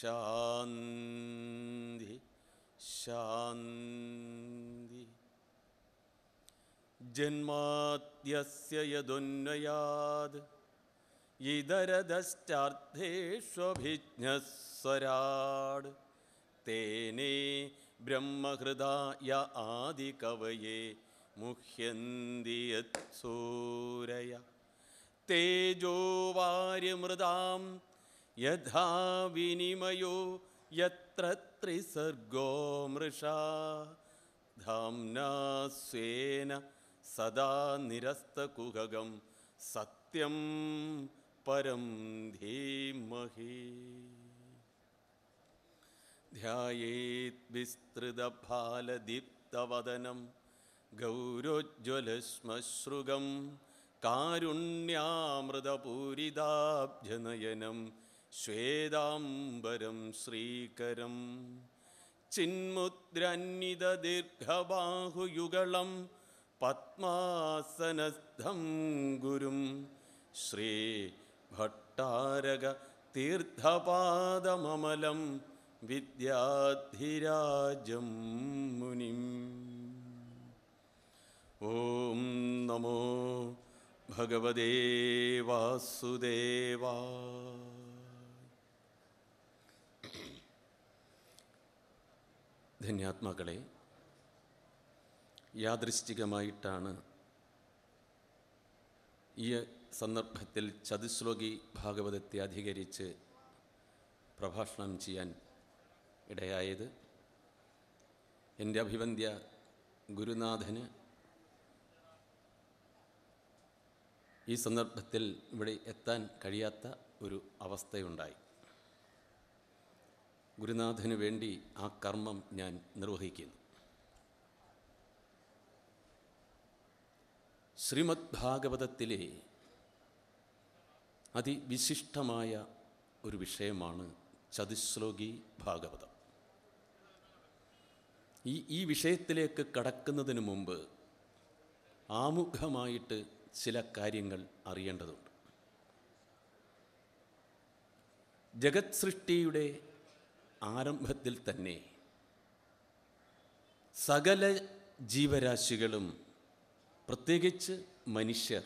शांति शांति जन्माद्यस्य यदुन्वयाद् इदरदश्चार्थेष्वभिज्ञस्वराड् तेने ब्रह्महृदाय आदिकवये मुह्यन्ति यत्सूरय तेजोवारिमृदाम् യഥാ വിനിമയോ യത്ര ത്രിസർഗോ മൃഷാ ധാംനാ സ്വേന സദാ നിരസ്തകുഹകം സത്യം പരം ധീമഹി ധ്യായേത് വിസ്തൃതഫാലദീപ്തവദനം ഗൗരോജ്വലശ്മശ്രുഗം കാരുണ്യാമൃതപൂരിതാബ്ജനയനം ശ്വേതാംബരം ശ്രീകരം ചിന്മുദ്രന്യതദീർഘബാഹുയുഗളം പത്മാസനസ്ഥം ഗുരും ശ്രീ ഭട്ടാരക തീർത്ഥപാദമലം വിദ്യാധിരാജം മുനി ഓം നമോ ഭഗവദേവാസുദേവാ ധന്യാത്മാക്കളെ യാദൃശ്ചികമായിട്ടാണ് ഈ സന്ദർഭത്തിൽ ചതുശ്ലോകി ഭാഗവതത്തെ അധികരിച്ച് പ്രഭാഷണം ചെയ്യാൻ ഇടയായത് എൻ്റെ അഭിവന്ദ്യ ഗുരുനാഥന് ഈ സന്ദർഭത്തിൽ ഇവിടെ എത്താൻ കഴിയാത്ത ഒരു അവസ്ഥയുണ്ടായി ഗുരുനാഥന് വേണ്ടി ആ കർമ്മം ഞാൻ നിർവഹിക്കുന്നു ശ്രീമദ് ഭാഗവതത്തിലെ അതിവിശിഷ്ടമായ ഒരു വിഷയമാണ് ചതുശ്ലോകി ഭാഗവതം ഈ ഈ വിഷയത്തിലേക്ക് കടക്കുന്നതിന് മുമ്പ് ആമുഖമായിട്ട് ചില കാര്യങ്ങൾ അറിയേണ്ടതുണ്ട് ജഗത് സൃഷ്ടിയുടെ ആരംഭത്തിൽ തന്നെ സകല ജീവരാശികളും പ്രത്യേകിച്ച് മനുഷ്യർ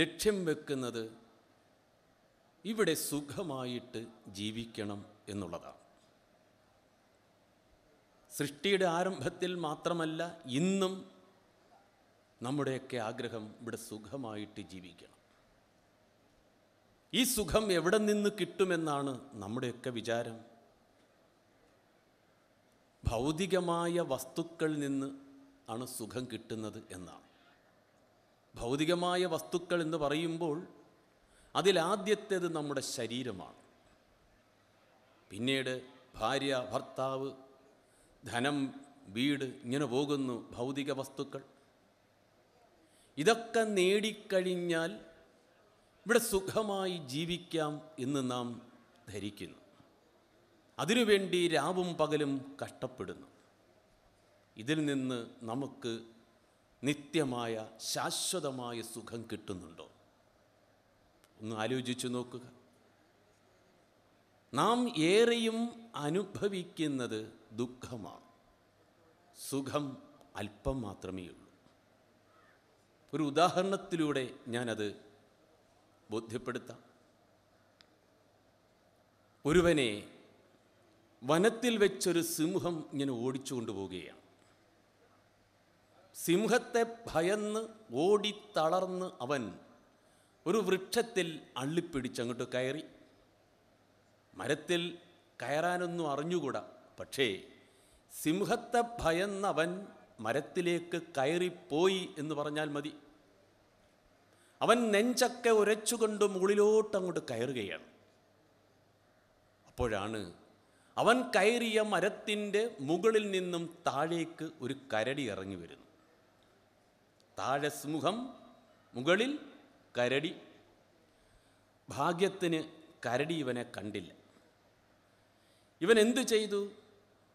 ലക്ഷ്യം വെക്കുന്നത് ഇവിടെ സുഖമായിട്ട് ജീവിക്കണം എന്നുള്ളതാണ് സൃഷ്ടിയുടെ ആരംഭത്തിൽ മാത്രമല്ല ഇന്നും നമ്മുടെയൊക്കെ ആഗ്രഹം ഇവിടെ സുഖമായിട്ട് ജീവിക്കണം ഈ സുഖം എവിടെ നിന്ന് കിട്ടുമെന്നാണ് നമ്മുടെയൊക്കെ വിചാരം ഭൗതികമായ വസ്തുക്കളിൽ നിന്ന് ആണ് സുഖം കിട്ടുന്നത് എന്നാണ് ഭൗതികമായ വസ്തുക്കൾ എന്ന് പറയുമ്പോൾ അതിലാദ്യത്തേത് നമ്മുടെ ശരീരമാണ് പിന്നീട് ഭാര്യ ഭർത്താവ് ധനം വീട് ഇങ്ങനെ പോകുന്നു ഭൗതിക വസ്തുക്കൾ ഇതൊക്കെ നേടിക്കഴിഞ്ഞാൽ ഇവിടെ സുഖമായി ജീവിക്കാം എന്ന് നാം ധരിക്കുന്നു അതിനുവേണ്ടി രാവും പകലും കഷ്ടപ്പെടുന്നു ഇതിൽ നിന്ന് നമുക്ക് നിത്യമായ ശാശ്വതമായ സുഖം കിട്ടുന്നുണ്ടോ ഒന്ന് ആലോചിച്ചു നോക്കുക നാം ഏറെയും അനുഭവിക്കുന്നത് ദുഃഖമാണ് സുഖം അല്പം മാത്രമേ ഉള്ളൂ ഒരു ഉദാഹരണത്തിലൂടെ ഞാനത് ബോധ്യപ്പെടുത്താം ഒരുവനെ വനത്തിൽ വെച്ചൊരു സിംഹം ഇങ്ങനെ ഓടിച്ചു കൊണ്ടുപോവുകയാണ് സിംഹത്തെ ഭയന്ന് ഓടിത്തളർന്ന് അവൻ ഒരു വൃക്ഷത്തിൽ അള്ളിപ്പിടിച്ച് അങ്ങോട്ട് കയറി മരത്തിൽ കയറാനൊന്നും അറിഞ്ഞുകൂടാ പക്ഷേ സിംഹത്തെ ഭയന്നവൻ മരത്തിലേക്ക് കയറിപ്പോയി എന്ന് പറഞ്ഞാൽ മതി അവൻ നെഞ്ചൊക്കെ ഉരച്ചുകൊണ്ട് മുകളിലോട്ട് അങ്ങോട്ട് കയറുകയാണ് അപ്പോഴാണ് അവൻ കയറിയ മരത്തിൻ്റെ മുകളിൽ നിന്നും താഴേക്ക് ഒരു കരടി ഇറങ്ങി വരുന്നു താഴെ സ്മുഖം മുകളിൽ കരടി ഭാഗ്യത്തിന് കരടി ഇവനെ കണ്ടില്ല ഇവൻ എന്തു ചെയ്തു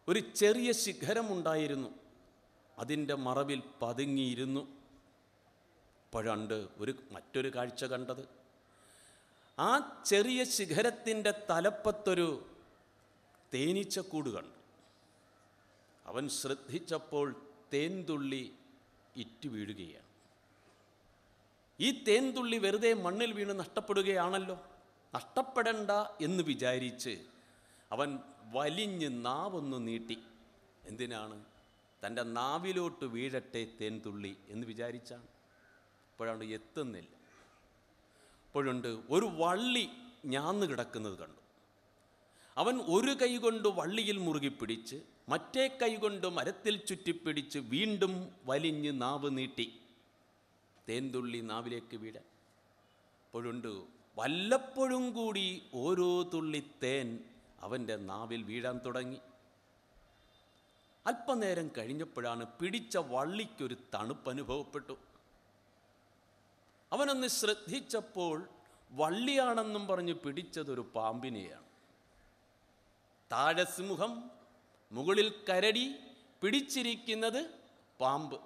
ഒരു ചെറിയ ശിഖരമുണ്ടായിരുന്നു അതിൻ്റെ മറവിൽ പതുങ്ങിയിരുന്നു അപ്പോഴാണ്ട് ഒരു മറ്റൊരു കാഴ്ച കണ്ടത് ആ ചെറിയ ശിഖരത്തിൻ്റെ തലപ്പത്തൊരു തേനീച്ചക്കൂട് കണ്ടു അവൻ ശ്രദ്ധിച്ചപ്പോൾ തേൻതുള്ളി ഇറ്റ് വീഴുകയാണ് ഈ തേൻതുള്ളി വെറുതെ മണ്ണിൽ വീണ് നഷ്ടപ്പെടുകയാണല്ലോ നഷ്ടപ്പെടണ്ട എന്ന് വിചാരിച്ച് അവൻ വലിഞ്ഞ് നാവൊന്ന് നീട്ടി എന്തിനാണ് തൻ്റെ നാവിലോട്ട് വീഴട്ടെ തേൻതുള്ളി എന്ന് വിചാരിച്ചാണ് അപ്പോഴാണ്ട് എത്തുന്നില്ല അപ്പോഴുണ്ട് ഒരു വള്ളി ഞാന്ന് കിടക്കുന്നത് കണ്ടു അവൻ ഒരു കൈ കൊണ്ട് വള്ളിയിൽ മുറുകി പിടിച്ച് മറ്റേ കൈ കൊണ്ട് മരത്തിൽ ചുറ്റിപ്പിടിച്ച് വീണ്ടും വലിഞ്ഞ് നാവ് നീട്ടി തേൻതുള്ളി നാവിലേക്ക് വീഴാൻ അപ്പോഴുണ്ട് വല്ലപ്പോഴും കൂടി ഓരോ തുള്ളി തേൻ അവൻ്റെ നാവിൽ വീഴാൻ തുടങ്ങി അല്പനേരം കഴിഞ്ഞപ്പോഴാണ് പിടിച്ച വള്ളിക്കൊരു തണുപ്പ് അനുഭവപ്പെട്ടു അവനൊന്ന് ശ്രദ്ധിച്ചപ്പോൾ വള്ളിയാണെന്നും പറഞ്ഞ് പിടിച്ചതൊരു പാമ്പിനെയാണ് താഴെ സിംഹം മുകളിൽ കരടി പിടിച്ചിരിക്കുന്നത് പാമ്പ്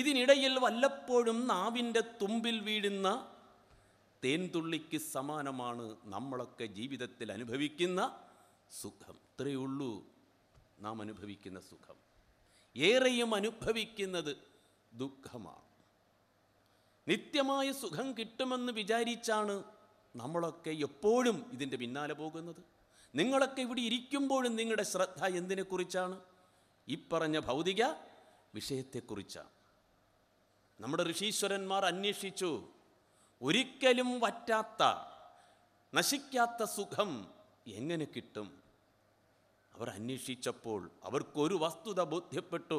ഇതിനിടയിൽ വല്ലപ്പോഴും നാവിൻ്റെ തുമ്പിൽ വീഴുന്ന തേൻതുള്ളിക്ക് സമാനമാണ് നമ്മളൊക്കെ ജീവിതത്തിൽ അനുഭവിക്കുന്ന സുഖം ഇത്രയുള്ളൂ നാം അനുഭവിക്കുന്ന സുഖം ഏറെയും അനുഭവിക്കുന്നത് ദുഃഖമാണ് നിത്യമായ സുഖം കിട്ടുമെന്ന് വിചാരിച്ചാണ് നമ്മളൊക്കെ എപ്പോഴും ഇതിൻ്റെ പിന്നാലെ പോകുന്നത് നിങ്ങളൊക്കെ ഇവിടെ ഇരിക്കുമ്പോഴും നിങ്ങളുടെ ശ്രദ്ധ എന്തിനെക്കുറിച്ചാണ് ഈ പറഞ്ഞ ഭൗതിക വിഷയത്തെക്കുറിച്ചാണ് നമ്മുടെ ഋഷീശ്വരന്മാർ അന്വേഷിച്ചു ഒരിക്കലും വറ്റാത്ത നശിക്കാത്ത സുഖം എങ്ങനെ കിട്ടും അവർ അന്വേഷിച്ചപ്പോൾ അവർക്കൊരു വസ്തുത ബോധ്യപ്പെട്ടു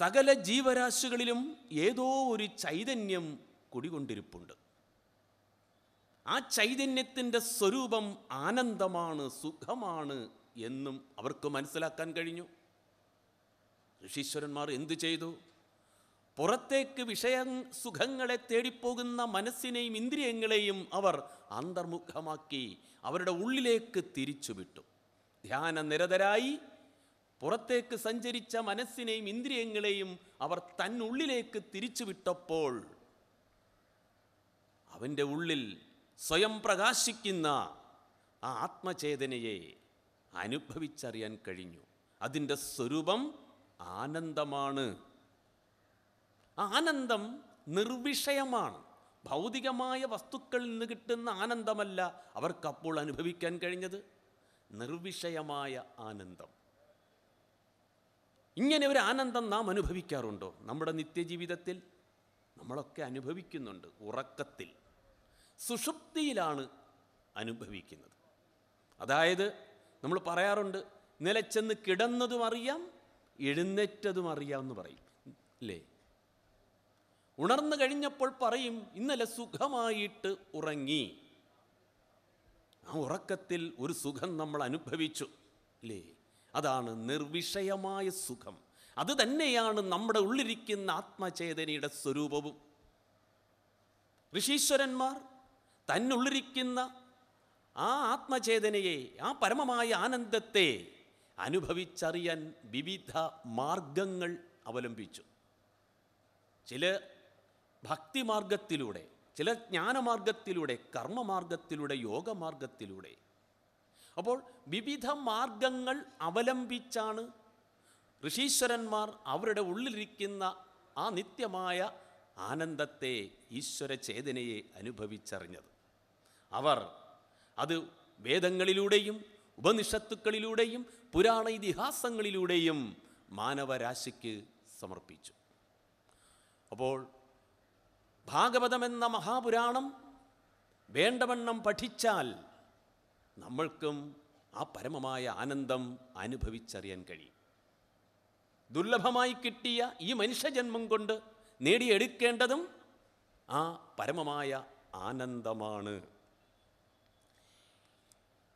സകല ജീവരാശികളിലും ഏതോ ഒരു ചൈതന്യം കുടികൊണ്ടിരിപ്പുണ്ട് ആ ചൈതന്യത്തിൻ്റെ സ്വരൂപം ആനന്ദമാണ് സുഖമാണ് എന്നും അവർക്ക് മനസ്സിലാക്കാൻ കഴിഞ്ഞു ഋഷീശ്വരന്മാർ എന്തു ചെയ്തു പുറത്തേക്ക് വിഷയ സുഖങ്ങളെ തേടിപ്പോകുന്ന മനസ്സിനെയും ഇന്ദ്രിയങ്ങളെയും അവർ അന്തർമുഖമാക്കി അവരുടെ ഉള്ളിലേക്ക് തിരിച്ചുവിട്ടു ധ്യാന നിരതരായി പുറത്തേക്ക് സഞ്ചരിച്ച മനസ്സിനെയും ഇന്ദ്രിയങ്ങളെയും അവർ തന്നുള്ളിലേക്ക് തിരിച്ചുവിട്ടപ്പോൾ അവൻ്റെ ഉള്ളിൽ സ്വയം പ്രകാശിക്കുന്ന ആ ആത്മചേതനയെ അനുഭവിച്ചറിയാൻ കഴിഞ്ഞു അതിൻ്റെ സ്വരൂപം ആനന്ദമാണ് ആനന്ദം നിർവിഷയമാണ് ഭൗതികമായ വസ്തുക്കളിൽ നിന്ന് കിട്ടുന്ന ആനന്ദമല്ല അവർക്കപ്പോൾ അനുഭവിക്കാൻ കഴിഞ്ഞത് നിർവിഷയമായ ആനന്ദം ഇങ്ങനെ ഒരു ആനന്ദം നാം അനുഭവിക്കാറുണ്ടോ നമ്മുടെ നിത്യജീവിതത്തിൽ നമ്മളൊക്കെ അനുഭവിക്കുന്നുണ്ട് ഉറക്കത്തിൽ സുഷുപ്തിയിലാണ് അനുഭവിക്കുന്നത് അതായത് നമ്മൾ പറയാറുണ്ട് നിലച്ചെന്ന് കിടന്നതും അറിയാം എഴുന്നേറ്റതും അറിയാം എന്ന് പറയും അല്ലേ ഉണർന്നു കഴിഞ്ഞപ്പോൾ പറയും ഇന്നലെ സുഖമായിട്ട് ഉറങ്ങി ആ ഉറക്കത്തിൽ ഒരു സുഖം നമ്മൾ അനുഭവിച്ചു അല്ലേ അതാണ് നിർവിഷയമായ സുഖം അത് തന്നെയാണ് നമ്മുടെ ഉള്ളിരിക്കുന്ന ആത്മചേതനയുടെ സ്വരൂപവും ഋഷീശ്വരന്മാർ തന്നുള്ളിരിക്കുന്ന ആ ആത്മചേതനയെ ആ പരമമായ ആനന്ദത്തെ അനുഭവിച്ചറിയാൻ വിവിധ മാർഗങ്ങൾ അവലംബിച്ചു ചില ഭക്തിമാർഗത്തിലൂടെ ചില ജ്ഞാനമാർഗത്തിലൂടെ കർമ്മമാർഗത്തിലൂടെ യോഗമാർഗത്തിലൂടെ അപ്പോൾ വിവിധ മാർഗങ്ങൾ അവലംബിച്ചാണ് ഋഷീശ്വരന്മാർ അവരുടെ ഉള്ളിലിരിക്കുന്ന ആ നിത്യമായ ആനന്ദത്തെ ഈശ്വര ചേതനയെ അനുഭവിച്ചറിഞ്ഞത് അവർ അത് വേദങ്ങളിലൂടെയും ഉപനിഷത്തുക്കളിലൂടെയും പുരാണ ഇതിഹാസങ്ങളിലൂടെയും മാനവരാശിക്ക് സമർപ്പിച്ചു അപ്പോൾ ഭാഗവതമെന്ന മഹാപുരാണം വേണ്ടവണ്ണം പഠിച്ചാൽ നമ്മൾക്കും ആ പരമമായ ആനന്ദം അനുഭവിച്ചറിയാൻ കഴിയും ദുർലഭമായി കിട്ടിയ ഈ മനുഷ്യജന്മം കൊണ്ട് നേടിയെടുക്കേണ്ടതും ആ പരമമായ ആനന്ദമാണ്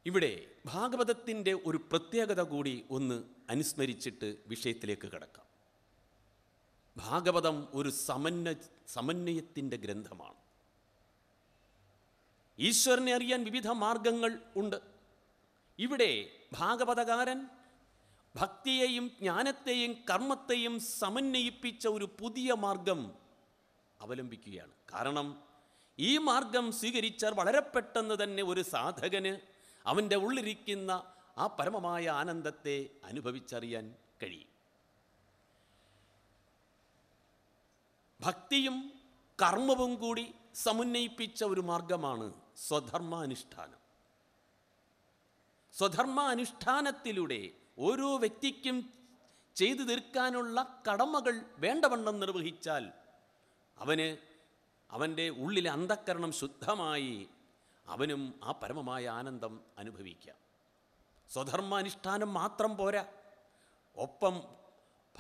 ഇവിടെ ഭാഗവതത്തിൻ്റെ ഒരു പ്രത്യേകത കൂടി ഒന്ന് അനുസ്മരിച്ചിട്ട് വിഷയത്തിലേക്ക് കിടക്കാം ഭാഗവതം ഒരു സമന്വയ സമന്വയത്തിൻ്റെ ഗ്രന്ഥമാണ് ഈശ്വരനെ അറിയാൻ വിവിധ മാർഗങ്ങൾ ഉണ്ട് ഇവിടെ ഭാഗവതകാരൻ ഭക്തിയെയും ജ്ഞാനത്തെയും കർമ്മത്തെയും സമന്വയിപ്പിച്ച ഒരു പുതിയ മാർഗം അവലംബിക്കുകയാണ് കാരണം ഈ മാർഗം സ്വീകരിച്ചാൽ വളരെ പെട്ടെന്ന് തന്നെ ഒരു സാധകന് അവൻ്റെ ഉള്ളിരിക്കുന്ന ആ പരമമായ ആനന്ദത്തെ അനുഭവിച്ചറിയാൻ കഴിയും ഭക്തിയും കർമ്മവും കൂടി സമുന്നയിപ്പിച്ച ഒരു മാർഗമാണ് സ്വധർമാനുഷ്ഠാനം സ്വധർമാനുഷ്ഠാനത്തിലൂടെ ഓരോ വ്യക്തിക്കും ചെയ്തു തീർക്കാനുള്ള കടമകൾ വേണ്ടവണ്ണം നിർവഹിച്ചാൽ അവന് അവൻ്റെ ഉള്ളിലെ അന്ധക്കരണം ശുദ്ധമായി അവനും ആ പരമമായ ആനന്ദം അനുഭവിക്കാം സ്വധർമാനുഷ്ഠാനം മാത്രം പോരാ ഒപ്പം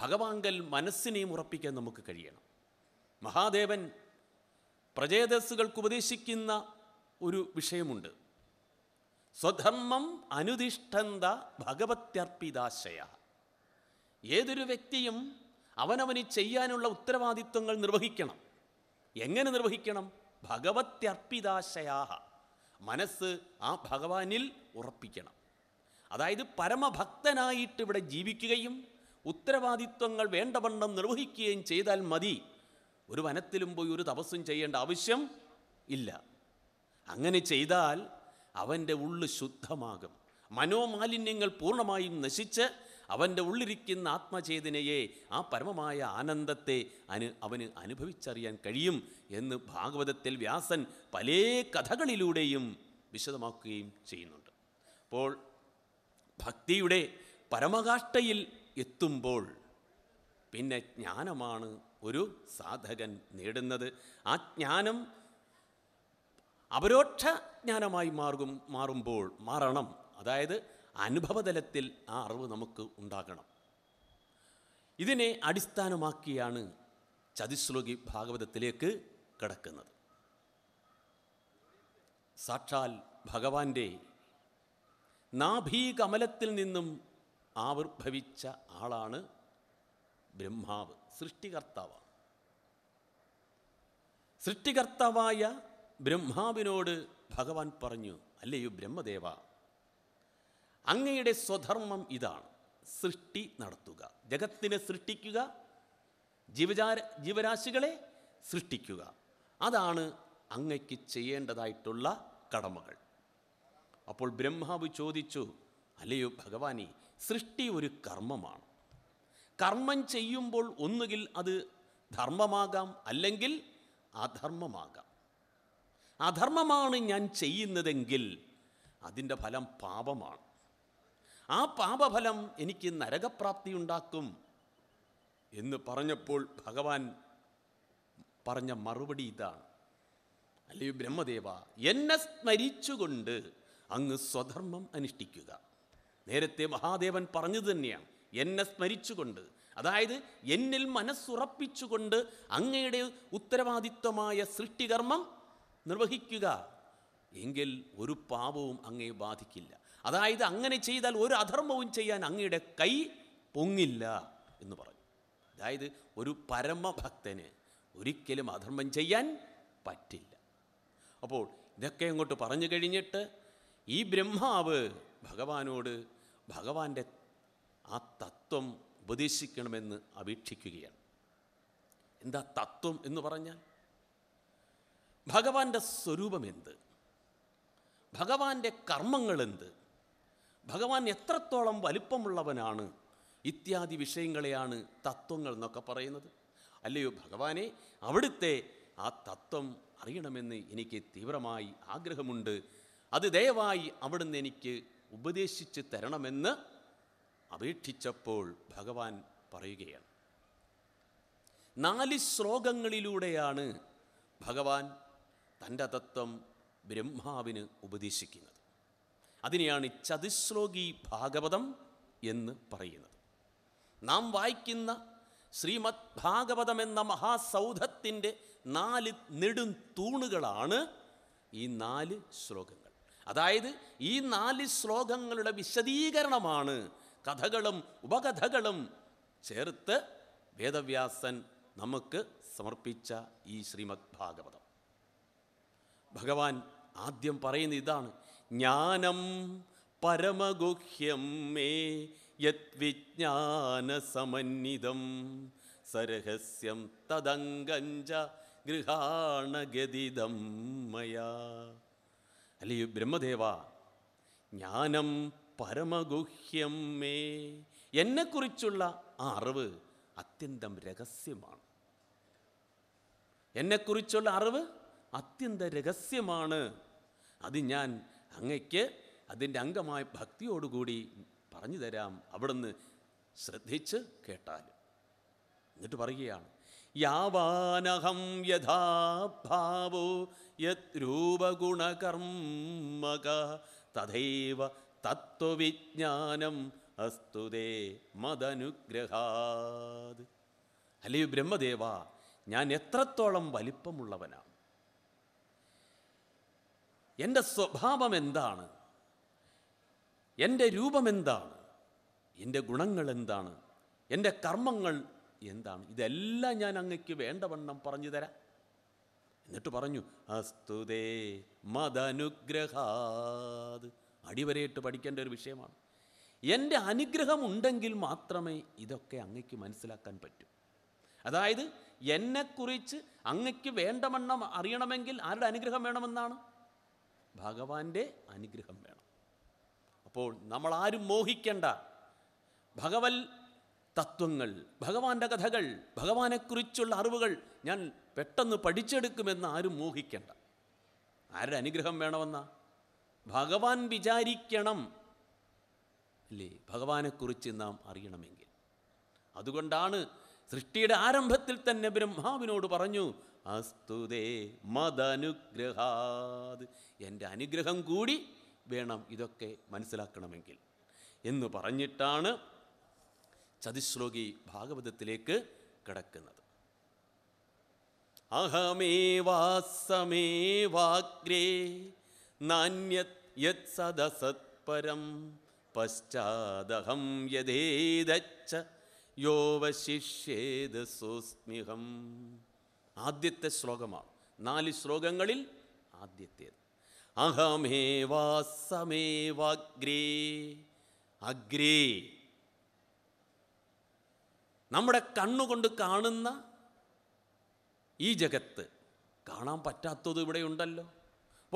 ഭഗവാങ്കൽ മനസ്സിനെയും ഉറപ്പിക്കാൻ നമുക്ക് കഴിയണം മഹാദേവൻ പ്രജേതസ്സുകൾക്ക് ഉപദേശിക്കുന്ന ഒരു വിഷയമുണ്ട് സ്വധർമ്മം അനുതിഷ്ഠന്ത ഭഗവത്യർപ്പിതാശയ ഏതൊരു വ്യക്തിയും അവനവന് ചെയ്യാനുള്ള ഉത്തരവാദിത്വങ്ങൾ നിർവഹിക്കണം എങ്ങനെ നിർവഹിക്കണം ഭഗവത്യർപ്പിതാശയാഹ മനസ്സ് ആ ഭഗവാനിൽ ഉറപ്പിക്കണം അതായത് പരമഭക്തനായിട്ട് ഇവിടെ ജീവിക്കുകയും ഉത്തരവാദിത്വങ്ങൾ വേണ്ടവണ്ണം നിർവഹിക്കുകയും ചെയ്താൽ മതി ഒരു വനത്തിലും പോയി ഒരു തപസ്സും ചെയ്യേണ്ട ആവശ്യം ഇല്ല അങ്ങനെ ചെയ്താൽ അവൻ്റെ ഉള്ളു ശുദ്ധമാകും മനോമാലിന്യങ്ങൾ പൂർണ്ണമായും നശിച്ച് അവൻ്റെ ഉള്ളിരിക്കുന്ന ആത്മചേതനയെ ആ പരമമായ ആനന്ദത്തെ അനു അവന് അനുഭവിച്ചറിയാൻ കഴിയും എന്ന് ഭാഗവതത്തിൽ വ്യാസൻ പല കഥകളിലൂടെയും വിശദമാക്കുകയും ചെയ്യുന്നുണ്ട് അപ്പോൾ ഭക്തിയുടെ പരമകാഷ്ഠയിൽ എത്തുമ്പോൾ പിന്നെ ജ്ഞാനമാണ് ഒരു സാധകൻ നേടുന്നത് ആ ജ്ഞാനം അപരോക്ഷ ജ്ഞാനമായി മാറും മാറുമ്പോൾ മാറണം അതായത് അനുഭവതലത്തിൽ ആ അറിവ് നമുക്ക് ഉണ്ടാകണം ഇതിനെ അടിസ്ഥാനമാക്കിയാണ് ചതുശ്ലോകി ഭാഗവതത്തിലേക്ക് കിടക്കുന്നത് സാക്ഷാൽ ഭഗവാന്റെ നാഭീകമലത്തിൽ നിന്നും ആവിർഭവിച്ച ആളാണ് ബ്രഹ്മാവ് സൃഷ്ടികർത്താവാണ് സൃഷ്ടികർത്താവായ ബ്രഹ്മാവിനോട് ഭഗവാൻ പറഞ്ഞു അല്ലയോ ബ്രഹ്മദേവ അങ്ങയുടെ സ്വധർമ്മം ഇതാണ് സൃഷ്ടി നടത്തുക ജഗത്തിനെ സൃഷ്ടിക്കുക ജീവജാര ജീവരാശികളെ സൃഷ്ടിക്കുക അതാണ് അങ്ങയ്ക്ക് ചെയ്യേണ്ടതായിട്ടുള്ള കടമകൾ അപ്പോൾ ബ്രഹ്മാവ് ചോദിച്ചു അല്ലയോ ഭഗവാനി സൃഷ്ടി ഒരു കർമ്മമാണ് കർമ്മം ചെയ്യുമ്പോൾ ഒന്നുകിൽ അത് ധർമ്മമാകാം അല്ലെങ്കിൽ അധർമ്മമാകാം അധർമ്മമാണ് ഞാൻ ചെയ്യുന്നതെങ്കിൽ അതിൻ്റെ ഫലം പാപമാണ് ആ പാപഫലം എനിക്ക് നരകപ്രാപ്തി ഉണ്ടാക്കും എന്ന് പറഞ്ഞപ്പോൾ ഭഗവാൻ പറഞ്ഞ മറുപടി ഇതാണ് അല്ലയോ ബ്രഹ്മദേവ എന്നെ സ്മരിച്ചുകൊണ്ട് അങ്ങ് സ്വധർമ്മം അനുഷ്ഠിക്കുക നേരത്തെ മഹാദേവൻ പറഞ്ഞു തന്നെയാണ് എന്നെ സ്മരിച്ചുകൊണ്ട് അതായത് എന്നിൽ മനസ്സുറപ്പിച്ചുകൊണ്ട് അങ്ങയുടെ ഉത്തരവാദിത്വമായ സൃഷ്ടികർമ്മം നിർവഹിക്കുക എങ്കിൽ ഒരു പാപവും അങ്ങയെ ബാധിക്കില്ല അതായത് അങ്ങനെ ചെയ്താൽ ഒരു അധർമ്മവും ചെയ്യാൻ അങ്ങയുടെ കൈ പൊങ്ങില്ല എന്ന് പറഞ്ഞു അതായത് ഒരു പരമഭക്തന് ഒരിക്കലും അധർമ്മം ചെയ്യാൻ പറ്റില്ല അപ്പോൾ ഇതൊക്കെ അങ്ങോട്ട് പറഞ്ഞു കഴിഞ്ഞിട്ട് ഈ ബ്രഹ്മാവ് ഭഗവാനോട് ഭഗവാന്റെ ആ തത്വം ഉപദേശിക്കണമെന്ന് അപേക്ഷിക്കുകയാണ് എന്താ തത്വം എന്ന് പറഞ്ഞാൽ ഭഗവാന്റെ സ്വരൂപം എന്ത് ഭഗവാന്റെ കർമ്മങ്ങൾ എന്ത് ഭഗവാൻ എത്രത്തോളം വലിപ്പമുള്ളവനാണ് ഇത്യാദി വിഷയങ്ങളെയാണ് തത്വങ്ങൾ എന്നൊക്കെ പറയുന്നത് അല്ലയോ ഭഗവാനെ അവിടുത്തെ ആ തത്വം അറിയണമെന്ന് എനിക്ക് തീവ്രമായി ആഗ്രഹമുണ്ട് അത് ദയവായി അവിടുന്ന് എനിക്ക് ഉപദേശിച്ച് തരണമെന്ന് അപേക്ഷിച്ചപ്പോൾ ഭഗവാൻ പറയുകയാണ് നാല് ശ്ലോകങ്ങളിലൂടെയാണ് ഭഗവാൻ തൻ്റെ തത്വം ബ്രഹ്മാവിന് ഉപദേശിക്കുന്നത് അതിനെയാണ് ചതുശ്ലോകി ഭാഗവതം എന്ന് പറയുന്നത് നാം വായിക്കുന്ന ശ്രീമദ് ഭാഗവതം എന്ന മഹാസൗധത്തിൻ്റെ നാല് നെടും തൂണുകളാണ് ഈ നാല് ശ്ലോകങ്ങൾ അതായത് ഈ നാല് ശ്ലോകങ്ങളുടെ വിശദീകരണമാണ് കഥകളും ഉപകഥകളും ചേർത്ത് വേദവ്യാസൻ നമുക്ക് സമർപ്പിച്ച ഈ ശ്രീമദ് ഭാഗവതം ഭഗവാൻ ആദ്യം പറയുന്ന ഇതാണ് ജ്ഞാനം പരമഗുഹ്യം മേ യത്വിജ്ഞാനസമന്വിതം സരഹസ്യം തദംഗഞ്ച ഗൃഹാണഗതിദം മയാ അല്ലയോ ബ്രഹ്മദേവ ജ്ഞാനം പരമഗുഹ്യം മേ എന്നെക്കുറിച്ചുള്ള ആ അറിവ് അത്യന്തം രഹസ്യമാണ് എന്നെക്കുറിച്ചുള്ള അറിവ് അത്യന്ത രഹസ്യമാണ് അത് ഞാൻ അങ്ങയ്ക്ക് അതിൻ്റെ അംഗമായ ഭക്തിയോടുകൂടി പറഞ്ഞു തരാം അവിടുന്ന് ശ്രദ്ധിച്ച് കേട്ടാൽ എന്നിട്ട് പറയുകയാണ് യാവാനഹം യഥാഭാവോ രൂപഗുണകർമ്മക തഥൈവ തത്വവിജ്ഞാനം അസ്തുതേ മതനുഗ്രഹാത് അല്ലയോ ബ്രഹ്മദേവ ഞാൻ എത്രത്തോളം വലിപ്പമുള്ളവനാണ് എൻ്റെ സ്വഭാവം എന്താണ് എൻ്റെ രൂപം എന്താണ് എൻ്റെ ഗുണങ്ങൾ എന്താണ് എൻ്റെ കർമ്മങ്ങൾ എന്താണ് ഇതെല്ലാം ഞാൻ അങ്ങക്ക് വേണ്ടവണ്ണം പറഞ്ഞു തരാം എന്നിട്ട് പറഞ്ഞു അസ്തുതേ മതനുഗ്രഹാത് അടിവരയിട്ട് പഠിക്കേണ്ട ഒരു വിഷയമാണ് എൻ്റെ അനുഗ്രഹം ഉണ്ടെങ്കിൽ മാത്രമേ ഇതൊക്കെ അങ്ങയ്ക്ക് മനസ്സിലാക്കാൻ പറ്റൂ അതായത് എന്നെക്കുറിച്ച് അങ്ങയ്ക്ക് വേണ്ടമെണ്ണം അറിയണമെങ്കിൽ ആരുടെ അനുഗ്രഹം വേണമെന്നാണ് ഭഗവാന്റെ അനുഗ്രഹം വേണം അപ്പോൾ നമ്മൾ ആരും മോഹിക്കേണ്ട ഭഗവൽ തത്വങ്ങൾ ഭഗവാന്റെ കഥകൾ ഭഗവാനെക്കുറിച്ചുള്ള അറിവുകൾ ഞാൻ പെട്ടെന്ന് പഠിച്ചെടുക്കുമെന്ന് ആരും മോഹിക്കേണ്ട ആരുടെ അനുഗ്രഹം വേണമെന്നാ ഭഗവാൻ വിചാരിക്കണം അല്ലേ ഭഗവാനെക്കുറിച്ച് നാം അറിയണമെങ്കിൽ അതുകൊണ്ടാണ് സൃഷ്ടിയുടെ ആരംഭത്തിൽ തന്നെ ബ്രഹ്മാവിനോട് പറഞ്ഞു അസ്തുതേ മതനുഗ്രഹാത് എൻ്റെ അനുഗ്രഹം കൂടി വേണം ഇതൊക്കെ മനസ്സിലാക്കണമെങ്കിൽ എന്ന് പറഞ്ഞിട്ടാണ് ചതുശ്ലോകി ഭാഗവതത്തിലേക്ക് കിടക്കുന്നത് അഹമേവാസമേവാഗ്രേ നാന്യത് യത് സദസത്പരം പശ്ചാദഹം യഥേതച്ച യോവശിഷ്യേത് സുസ്മിഹം ആദ്യത്തെ ശ്ലോകമാണ് നാല് ശ്ലോകങ്ങളിൽ ആദ്യത്തേത് അഹമേവാസമേവാഗ്രേ അഗ്രേ നമ്മുടെ കണ്ണുകൊണ്ട് കാണുന്ന ഈ ജഗത്ത് കാണാൻ പറ്റാത്തത് ഇവിടെ ഉണ്ടല്ലോ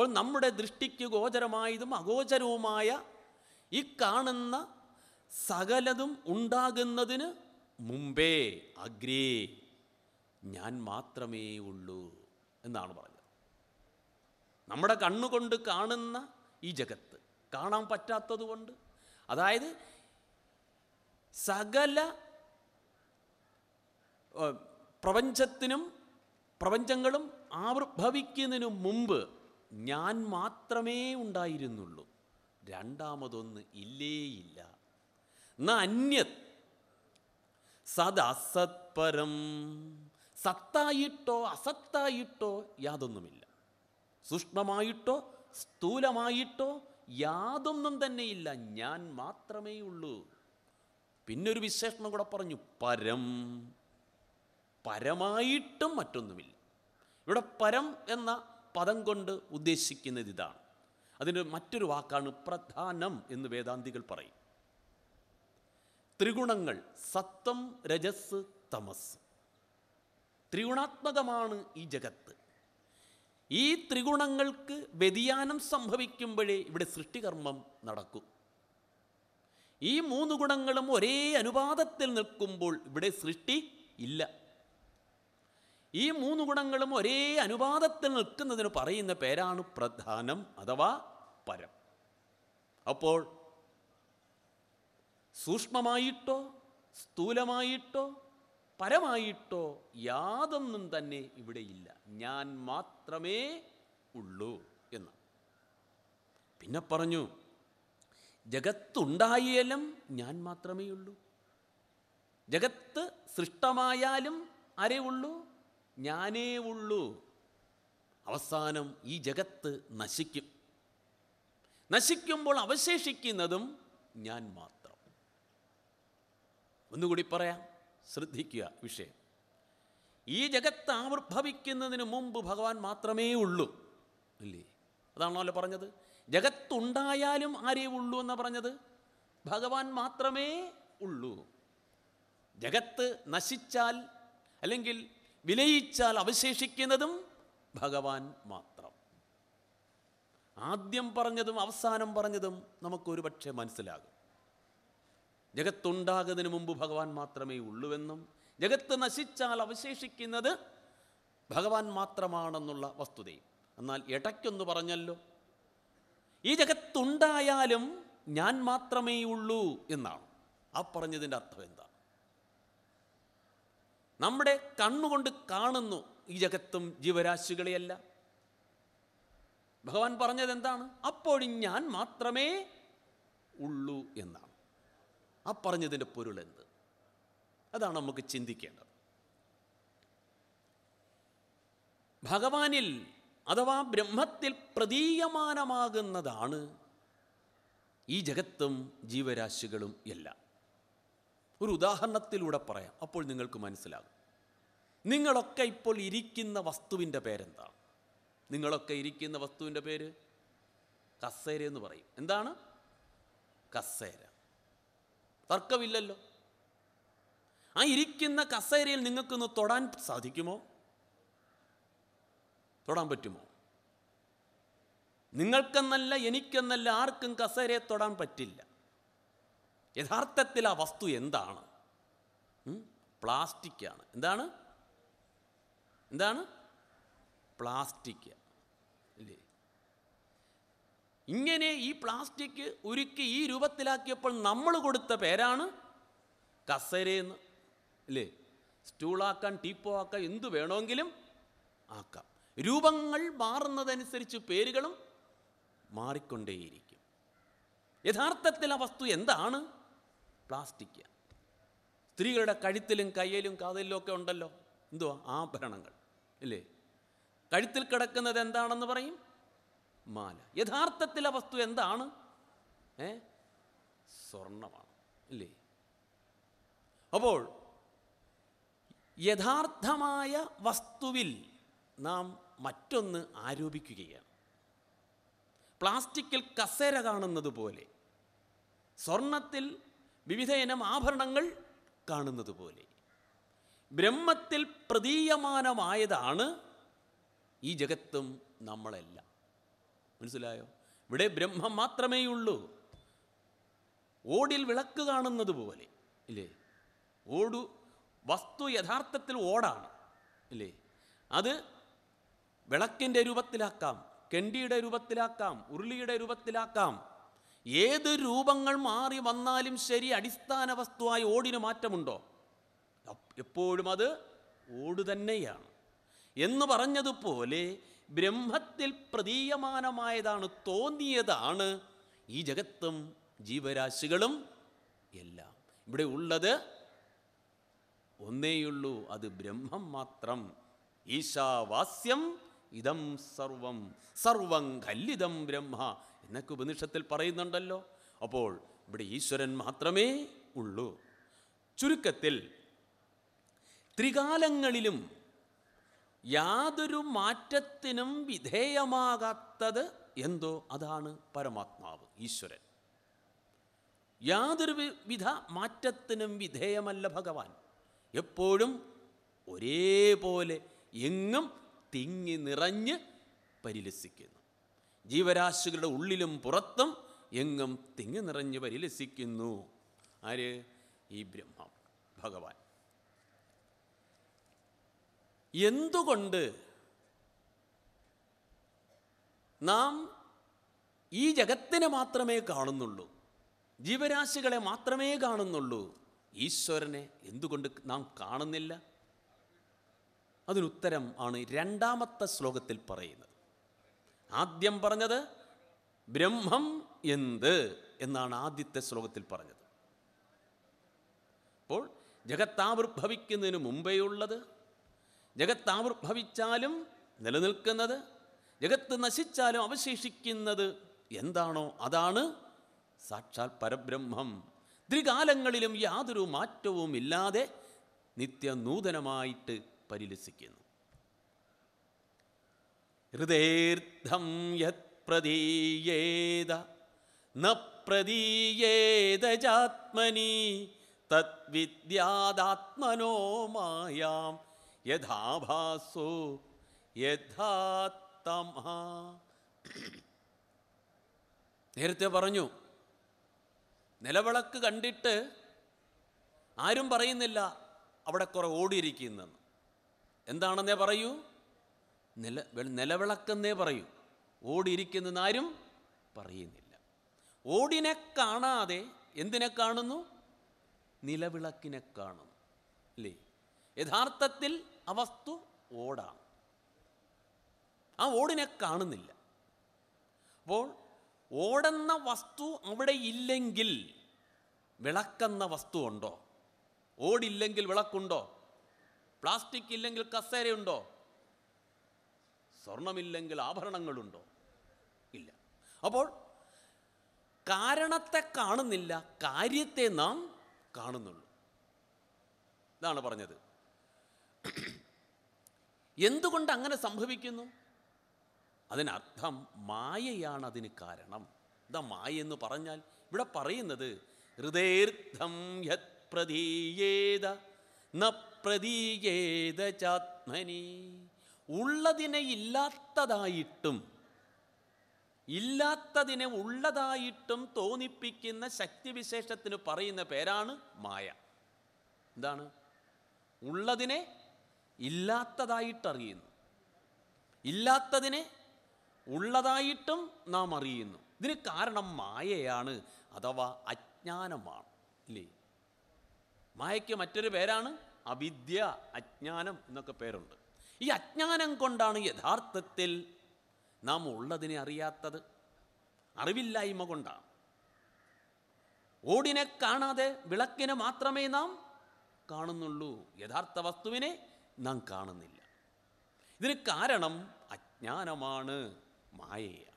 അപ്പോൾ നമ്മുടെ ദൃഷ്ടിക്ക് ഗോചരമായതും അഗോചരവുമായ ഈ കാണുന്ന സകലതും ഉണ്ടാകുന്നതിന് മുമ്പേ അഗ്രേ ഞാൻ മാത്രമേ ഉള്ളൂ എന്നാണ് പറഞ്ഞത് നമ്മുടെ കണ്ണുകൊണ്ട് കാണുന്ന ഈ ജഗത്ത് കാണാൻ പറ്റാത്തതുകൊണ്ട് അതായത് സകല പ്രപഞ്ചത്തിനും പ്രപഞ്ചങ്ങളും ആവിർഭവിക്കുന്നതിനു മുമ്പ് ഞാൻ മാത്രമേ ഉണ്ടായിരുന്നുള്ളൂ രണ്ടാമതൊന്ന് ഇല്ലേയില്ല അന്യത് സദസത്പരം സത്തായിട്ടോ അസത്തായിട്ടോ യാതൊന്നുമില്ല സൂക്ഷ്മമായിട്ടോ സ്ഥൂലമായിട്ടോ യാതൊന്നും തന്നെയില്ല ഞാൻ മാത്രമേ ഉള്ളൂ പിന്നൊരു വിശേഷണം കൂടെ പറഞ്ഞു പരം പരമായിട്ടും മറ്റൊന്നുമില്ല ഇവിടെ പരം എന്ന പദം കൊണ്ട് ഉദ്ദേശിക്കുന്നത് ഇതാണ് അതിൻ്റെ മറ്റൊരു വാക്കാണ് പ്രധാനം എന്ന് വേദാന്തികൾ പറയും ത്രിഗുണങ്ങൾ സത്വം രജസ് തമസ് ത്രിഗുണാത്മകമാണ് ഈ ജഗത്ത് ഈ ത്രിഗുണങ്ങൾക്ക് വ്യതിയാനം സംഭവിക്കുമ്പോഴേ ഇവിടെ സൃഷ്ടികർമ്മം നടക്കൂ ഈ മൂന്ന് ഗുണങ്ങളും ഒരേ അനുപാതത്തിൽ നിൽക്കുമ്പോൾ ഇവിടെ സൃഷ്ടി ഇല്ല ഈ മൂന്ന് ഗുണങ്ങളും ഒരേ അനുപാതത്തിൽ നിൽക്കുന്നതിന് പറയുന്ന പേരാണ് പ്രധാനം അഥവാ പരം അപ്പോൾ സൂക്ഷ്മമായിട്ടോ സ്ഥൂലമായിട്ടോ പരമായിട്ടോ യാതൊന്നും തന്നെ ഇവിടെയില്ല ഞാൻ മാത്രമേ ഉള്ളൂ എന്ന് പിന്നെ പറഞ്ഞു ജഗത്തുണ്ടായാലും ഞാൻ മാത്രമേ ഉള്ളൂ ജഗത്ത് സൃഷ്ടമായാലും ആരേ ഉള്ളൂ ഞാനേ ഉള്ളൂ അവസാനം ഈ ജഗത്ത് നശിക്കും നശിക്കുമ്പോൾ അവശേഷിക്കുന്നതും ഞാൻ മാത്രം ഒന്നുകൂടി പറയാം ശ്രദ്ധിക്കുക വിഷയം ഈ ജഗത്ത് ആവിർഭവിക്കുന്നതിന് മുമ്പ് ഭഗവാൻ മാത്രമേ ഉള്ളൂ ഇല്ലേ അതാണല്ലോ പറഞ്ഞത് ജഗത്തുണ്ടായാലും ആരേ ഉള്ളൂ എന്നാ പറഞ്ഞത് ഭഗവാൻ മാത്രമേ ഉള്ളൂ ജഗത്ത് നശിച്ചാൽ അല്ലെങ്കിൽ വിലയിച്ചാൽ അവശേഷിക്കുന്നതും ഭഗവാൻ മാത്രം ആദ്യം പറഞ്ഞതും അവസാനം പറഞ്ഞതും നമുക്കൊരു പക്ഷേ മനസ്സിലാകും ജഗത്തുണ്ടാകുന്നതിന് മുമ്പ് ഭഗവാൻ മാത്രമേ ഉള്ളൂവെന്നും ജഗത്ത് നശിച്ചാൽ അവശേഷിക്കുന്നത് ഭഗവാൻ മാത്രമാണെന്നുള്ള വസ്തുതയും എന്നാൽ ഇടയ്ക്കൊന്ന് പറഞ്ഞല്ലോ ഈ ജഗത്തുണ്ടായാലും ഞാൻ മാത്രമേ ഉള്ളൂ എന്നാണ് ആ പറഞ്ഞതിൻ്റെ അർത്ഥം എന്താ നമ്മുടെ കണ്ണുകൊണ്ട് കാണുന്നു ഈ ജഗത്തും ജീവരാശികളെയല്ല ഭഗവാൻ പറഞ്ഞത് എന്താണ് അപ്പോഴും ഞാൻ മാത്രമേ ഉള്ളൂ എന്നാണ് ആ പറഞ്ഞതിൻ്റെ പൊരുൾ എന്ത് അതാണ് നമുക്ക് ചിന്തിക്കേണ്ടത് ഭഗവാനിൽ അഥവാ ബ്രഹ്മത്തിൽ പ്രതീയമാനമാകുന്നതാണ് ഈ ജഗത്തും ജീവരാശികളും എല്ലാം ഒരു ഉദാഹരണത്തിലൂടെ പറയാം അപ്പോൾ നിങ്ങൾക്ക് മനസ്സിലാകും നിങ്ങളൊക്കെ ഇപ്പോൾ ഇരിക്കുന്ന വസ്തുവിൻ്റെ പേരെന്താ നിങ്ങളൊക്കെ ഇരിക്കുന്ന വസ്തുവിൻ്റെ പേര് കസേര എന്ന് പറയും എന്താണ് കസേര തർക്കമില്ലല്ലോ ആ ഇരിക്കുന്ന കസേരയിൽ നിങ്ങൾക്കൊന്ന് തൊടാൻ സാധിക്കുമോ തൊടാൻ പറ്റുമോ നിങ്ങൾക്കെന്നല്ല എനിക്കെന്നല്ല ആർക്കും കസേരയെ തൊടാൻ പറ്റില്ല യഥാർത്ഥത്തിൽ ആ വസ്തു എന്താണ് പ്ലാസ്റ്റിക്കാണ് എന്താണ് എന്താണ് പ്ലാസ്റ്റിക് അല്ലേ ഇങ്ങനെ ഈ പ്ലാസ്റ്റിക് ഉരുക്കി ഈ രൂപത്തിലാക്കിയപ്പോൾ നമ്മൾ കൊടുത്ത പേരാണ് കസരേന്ന് അല്ലേ സ്റ്റൂളാക്കാൻ ടീപ്പോ ആക്കാം എന്തു വേണമെങ്കിലും ആക്കാം രൂപങ്ങൾ മാറുന്നതനുസരിച്ച് പേരുകളും മാറിക്കൊണ്ടേയിരിക്കും യഥാർത്ഥത്തിൽ ആ വസ്തു എന്താണ് പ്ലാസ്റ്റിക് സ്ത്രീകളുടെ കഴുത്തിലും കയ്യിലും കാതിലും ഒക്കെ ഉണ്ടല്ലോ എന്തുവാ ആഭരണങ്ങൾ ഇല്ലേ കഴുത്തിൽ കിടക്കുന്നത് എന്താണെന്ന് പറയും മാല യഥാർത്ഥത്തിലെ വസ്തു എന്താണ് ഏ സ്വർണമാണ് ഇല്ലേ അപ്പോൾ യഥാർത്ഥമായ വസ്തുവിൽ നാം മറ്റൊന്ന് ആരോപിക്കുകയാണ് പ്ലാസ്റ്റിക്കിൽ കസേര കാണുന്നത് പോലെ സ്വർണത്തിൽ വിവിധ ഇനം ആഭരണങ്ങൾ കാണുന്നത് പോലെ ബ്രഹ്മത്തിൽ പ്രതീയമാനമായതാണ് ഈ ജഗത്തും നമ്മളല്ല മനസ്സിലായോ ഇവിടെ ബ്രഹ്മം മാത്രമേ ഉള്ളൂ ഓടിൽ വിളക്ക് കാണുന്നത് പോലെ ഇല്ലേ ഓടു വസ്തു യഥാർത്ഥത്തിൽ ഓടാണ് ഇല്ലേ അത് വിളക്കിൻ്റെ രൂപത്തിലാക്കാം കെണ്ടിയുടെ രൂപത്തിലാക്കാം ഉരുളിയുടെ രൂപത്തിലാക്കാം ഏത് രൂപങ്ങൾ മാറി വന്നാലും ശരി അടിസ്ഥാന വസ്തുവായി ഓടിന് മാറ്റമുണ്ടോ എപ്പോഴും അത് ഓട് തന്നെയാണ് എന്ന് പറഞ്ഞതുപോലെ ബ്രഹ്മത്തിൽ പ്രതീയമാനമായതാണ് തോന്നിയതാണ് ഈ ജഗത്തും ജീവരാശികളും എല്ലാം ഇവിടെ ഉള്ളത് ഒന്നേയുള്ളൂ അത് ബ്രഹ്മം മാത്രം ഈശാവാസ്യം ഇതം സർവം സർവം ഖല്ലിതം ബ്രഹ്മ നിനക്ക് ഉപനിഷത്തിൽ പറയുന്നുണ്ടല്ലോ അപ്പോൾ ഇവിടെ ഈശ്വരൻ മാത്രമേ ഉള്ളൂ ചുരുക്കത്തിൽ ത്രികാലങ്ങളിലും യാതൊരു മാറ്റത്തിനും വിധേയമാകാത്തത് എന്തോ അതാണ് പരമാത്മാവ് ഈശ്വരൻ യാതൊരു വിധ മാറ്റത്തിനും വിധേയമല്ല ഭഗവാൻ എപ്പോഴും ഒരേപോലെ എങ്ങും തിങ്ങി നിറഞ്ഞ് പരിലസിക്കുന്നു ജീവരാശികളുടെ ഉള്ളിലും പുറത്തും എങ്ങും തിങ്ങി നിറഞ്ഞ് പരിലസിക്കുന്നു ആര് ഈ ബ്രഹ്മാവ് ഭഗവാൻ എന്തുകൊണ്ട് നാം ഈ ജഗത്തിനെ മാത്രമേ കാണുന്നുള്ളൂ ജീവരാശികളെ മാത്രമേ കാണുന്നുള്ളൂ ഈശ്വരനെ എന്തുകൊണ്ട് നാം കാണുന്നില്ല അതിനുത്തരം ആണ് രണ്ടാമത്തെ ശ്ലോകത്തിൽ പറയുന്നത് ആദ്യം പറഞ്ഞത് ബ്രഹ്മം എന്ത് എന്നാണ് ആദ്യത്തെ ശ്ലോകത്തിൽ പറഞ്ഞത് അപ്പോൾ ജഗത്താവിർഭവിക്കുന്നതിന് ഉള്ളത് ജഗത്താവിർഭവിച്ചാലും നിലനിൽക്കുന്നത് ജഗത്ത് നശിച്ചാലും അവശേഷിക്കുന്നത് എന്താണോ അതാണ് സാക്ഷാൽ പരബ്രഹ്മം ത്രികാലങ്ങളിലും യാതൊരു മാറ്റവും ഇല്ലാതെ നിത്യനൂതനമായിട്ട് പരിലസിക്കുന്നു ഹൃദയർത്ഥം യത് പ്രതീയേത ന പ്രതീയേത ജാത്മനി വിദ്യാദാത്മനോ മായാം യഥാഭാസോ യഥാത്തമ നേരത്തെ പറഞ്ഞു നിലവിളക്ക് കണ്ടിട്ട് ആരും പറയുന്നില്ല അവിടെ കുറേ ഓടിയിരിക്കുന്നെന്ന് എന്താണെന്നേ പറയൂ നില നിലവിളക്കെന്നേ പറയൂ ഓടിയിരിക്കുന്നെന്നാരും പറയുന്നില്ല ഓടിനെ കാണാതെ എന്തിനെ കാണുന്നു നിലവിളക്കിനെ കാണുന്നു അല്ലേ യഥാർത്ഥത്തിൽ ആ വസ്തു ഓടാണ് ആ ഓടിനെ കാണുന്നില്ല അപ്പോൾ ഓടുന്ന വസ്തു അവിടെ ഇല്ലെങ്കിൽ വിളക്കെന്ന വസ്തു ഉണ്ടോ ഓടില്ലെങ്കിൽ വിളക്കുണ്ടോ പ്ലാസ്റ്റിക് ഇല്ലെങ്കിൽ കസേരയുണ്ടോ സ്വർണമില്ലെങ്കിൽ ആഭരണങ്ങളുണ്ടോ ഇല്ല അപ്പോൾ കാരണത്തെ കാണുന്നില്ല കാര്യത്തെ നാം കാണുന്നുള്ളൂ ഇതാണ് പറഞ്ഞത് എന്തുകൊണ്ട് അങ്ങനെ സംഭവിക്കുന്നു അതിനർത്ഥം മായയാണ് അതിന് കാരണം ദ മായ എന്ന് പറഞ്ഞാൽ ഇവിടെ പറയുന്നത് ഹൃദയർത്ഥം യത് പ്രതീയേത ന പ്രതീയേത ചാത്മനി ഉള്ളതിനെ ഇല്ലാത്തതായിട്ടും ഇല്ലാത്തതിനെ ഉള്ളതായിട്ടും തോന്നിപ്പിക്കുന്ന ശക്തിവിശേഷത്തിന് പറയുന്ന പേരാണ് മായ എന്താണ് ഉള്ളതിനെ ഇല്ലാത്തതായിട്ടറിയുന്നു ഇല്ലാത്തതിനെ ഉള്ളതായിട്ടും നാം അറിയുന്നു ഇതിന് കാരണം മായയാണ് അഥവാ അജ്ഞാനമാണ് ഇല്ലേ മായയ്ക്ക് മറ്റൊരു പേരാണ് അവിദ്യ അജ്ഞാനം എന്നൊക്കെ പേരുണ്ട് ഈ അജ്ഞാനം കൊണ്ടാണ് യഥാർത്ഥത്തിൽ നാം ഉള്ളതിനെ അറിയാത്തത് അറിവില്ലായ്മ കൊണ്ടാണ് ഓടിനെ കാണാതെ വിളക്കിനെ മാത്രമേ നാം കാണുന്നുള്ളൂ യഥാർത്ഥ വസ്തുവിനെ നാം കാണുന്നില്ല ഇതിന് കാരണം അജ്ഞാനമാണ് മായയാണ്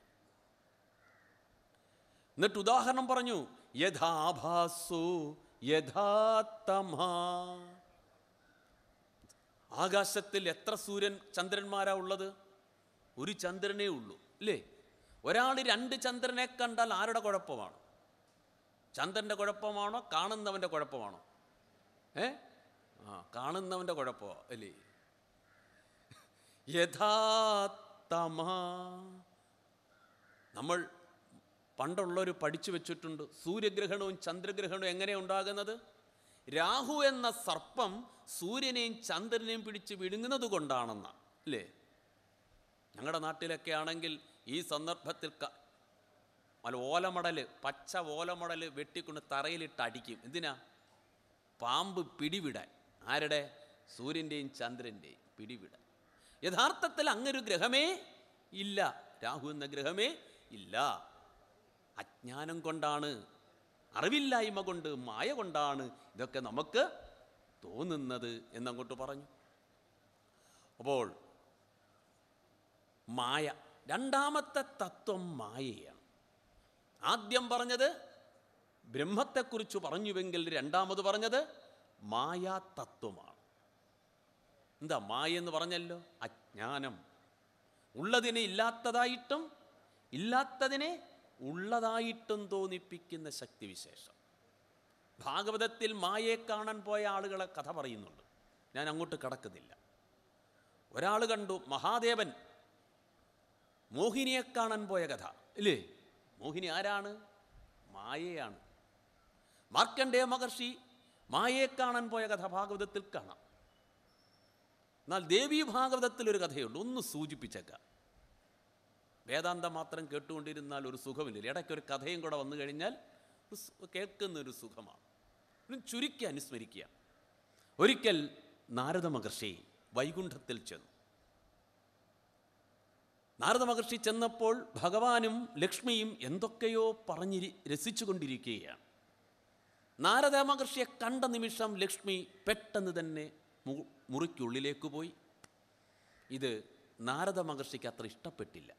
എന്നിട്ട് ഉദാഹരണം പറഞ്ഞു യഥാഭാസു യഥാത്തമാ ആകാശത്തിൽ എത്ര സൂര്യൻ ചന്ദ്രന്മാരാ ഉള്ളത് ഒരു ചന്ദ്രനേ ഉള്ളൂ അല്ലേ ഒരാൾ രണ്ട് ചന്ദ്രനെ കണ്ടാൽ ആരുടെ കുഴപ്പമാണ് ചന്ദ്രൻ്റെ കുഴപ്പമാണോ കാണുന്നവൻ്റെ കുഴപ്പമാണോ ഏ ആ കാണുന്നവൻ്റെ കുഴപ്പമാ അല്ലേ യഥാത്തമാ നമ്മൾ പണ്ടുള്ളവർ പഠിച്ചു വെച്ചിട്ടുണ്ട് സൂര്യഗ്രഹണവും ചന്ദ്രഗ്രഹണവും എങ്ങനെയാണ് ഉണ്ടാകുന്നത് രാഹു എന്ന സർപ്പം സൂര്യനെയും ചന്ദ്രനെയും പിടിച്ച് വിഴുങ്ങുന്നത് കൊണ്ടാണെന്ന് അല്ലേ ഞങ്ങളുടെ നാട്ടിലൊക്കെ ആണെങ്കിൽ ഈ സന്ദർഭത്തിൽ അല്ല ഓലമടൽ പച്ച ഓലമടൽ വെട്ടിക്കൊണ്ട് തറയിലിട്ട് അടിക്കും എന്തിനാ പാമ്പ് പിടിവിടാൻ ആരുടെ സൂര്യൻ്റെയും ചന്ദ്രൻ്റെയും പിടിവിടാൻ യഥാർത്ഥത്തിൽ അങ്ങൊരു ഗ്രഹമേ ഇല്ല രാഹു എന്ന ഗ്രഹമേ ഇല്ല അജ്ഞാനം കൊണ്ടാണ് അറിവില്ലായ്മ കൊണ്ട് മായ കൊണ്ടാണ് ഇതൊക്കെ നമുക്ക് തോന്നുന്നത് എന്നങ്ങോട്ട് പറഞ്ഞു അപ്പോൾ മായ രണ്ടാമത്തെ തത്വം മായയാണ് ആദ്യം പറഞ്ഞത് ബ്രഹ്മത്തെക്കുറിച്ച് പറഞ്ഞുവെങ്കിൽ രണ്ടാമത് പറഞ്ഞത് മായാതത്വമാണ് എന്താ മായ എന്ന് പറഞ്ഞല്ലോ അജ്ഞാനം ഉള്ളതിനെ ഇല്ലാത്തതായിട്ടും ഇല്ലാത്തതിനെ ഉള്ളതായിട്ടും തോന്നിപ്പിക്കുന്ന ശക്തിവിശേഷം ഭാഗവതത്തിൽ മായയെ കാണാൻ പോയ ആളുകളെ കഥ പറയുന്നുണ്ട് ഞാൻ അങ്ങോട്ട് കടക്കുന്നില്ല ഒരാൾ കണ്ടു മഹാദേവൻ മോഹിനിയെ കാണാൻ പോയ കഥ ഇല്ലേ മോഹിനി ആരാണ് മായയാണ് മാർക്കണ്ഡേയ മഹർഷി മായയെ കാണാൻ പോയ കഥ ഭാഗവതത്തിൽ കാണാം എന്നാൽ ദേവീ ഭാഗവതത്തിലൊരു കഥയുണ്ട് ഒന്ന് സൂചിപ്പിച്ചേക്കാം വേദാന്തം മാത്രം കേട്ടുകൊണ്ടിരുന്നാൽ ഒരു സുഖമില്ല ഇടയ്ക്ക് ഒരു കഥയും കൂടെ വന്നു കഴിഞ്ഞാൽ കേൾക്കുന്നൊരു സുഖമാണ് ചുരുക്കി അനുസ്മരിക്കുക ഒരിക്കൽ നാരദ മഹർഷി വൈകുണ്ഠത്തിൽ ചെന്നു നാരദ മഹർഷി ചെന്നപ്പോൾ ഭഗവാനും ലക്ഷ്മിയും എന്തൊക്കെയോ പറഞ്ഞ് രസിച്ചുകൊണ്ടിരിക്കുകയാണ് നാരദ മഹർഷിയെ കണ്ട നിമിഷം ലക്ഷ്മി പെട്ടെന്ന് തന്നെ മുറിക്കുള്ളിലേക്ക് പോയി ഇത് നാരദ മഹർഷിക്ക് അത്ര ഇഷ്ടപ്പെട്ടില്ല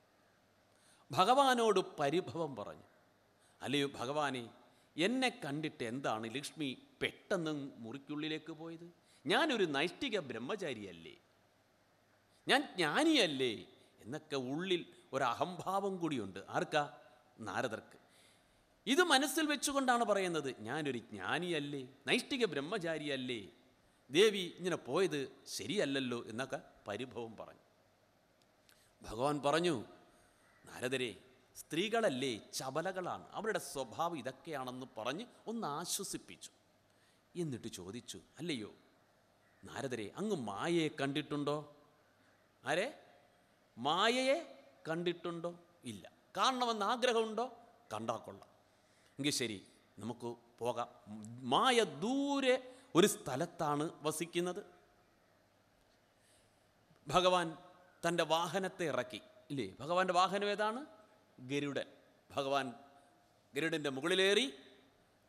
ഭഗവാനോട് പരിഭവം പറഞ്ഞു അല്ലയോ ഭഗവാനെ എന്നെ കണ്ടിട്ട് എന്താണ് ലക്ഷ്മി പെട്ടെന്ന് മുറിക്കുള്ളിലേക്ക് പോയത് ഞാനൊരു നൈഷ്ഠിക ബ്രഹ്മചാരിയല്ലേ ഞാൻ ജ്ഞാനിയല്ലേ എന്നൊക്കെ ഉള്ളിൽ ഒരു അഹംഭാവം കൂടിയുണ്ട് ആർക്കാ നാരദർക്ക് ഇത് മനസ്സിൽ വെച്ചുകൊണ്ടാണ് പറയുന്നത് ഞാനൊരു ജ്ഞാനിയല്ലേ നൈഷ്ഠിക ബ്രഹ്മചാരിയല്ലേ ദേവി ഇങ്ങനെ പോയത് ശരിയല്ലല്ലോ എന്നൊക്കെ പരിഭവം പറഞ്ഞു ഭഗവാൻ പറഞ്ഞു നാരദരെ സ്ത്രീകളല്ലേ ചപലകളാണ് അവരുടെ സ്വഭാവം ഇതൊക്കെയാണെന്ന് പറഞ്ഞ് ഒന്ന് ആശ്വസിപ്പിച്ചു എന്നിട്ട് ചോദിച്ചു അല്ലയോ നാരദരെ അങ്ങ് മായയെ കണ്ടിട്ടുണ്ടോ ആരെ മായയെ കണ്ടിട്ടുണ്ടോ ഇല്ല കാണണമെന്ന് ആഗ്രഹമുണ്ടോ കണ്ടാൽ കൊള്ളാം എങ്കിൽ ശരി നമുക്ക് പോകാം മായ ദൂരെ ഒരു സ്ഥലത്താണ് വസിക്കുന്നത് ഭഗവാൻ തൻ്റെ വാഹനത്തെ ഇറക്കി ഇല്ലേ ഭഗവാന്റെ വാഹനം ഏതാണ് ഗരുഡൻ ഭഗവാൻ ഗരുഡൻ്റെ മുകളിലേറി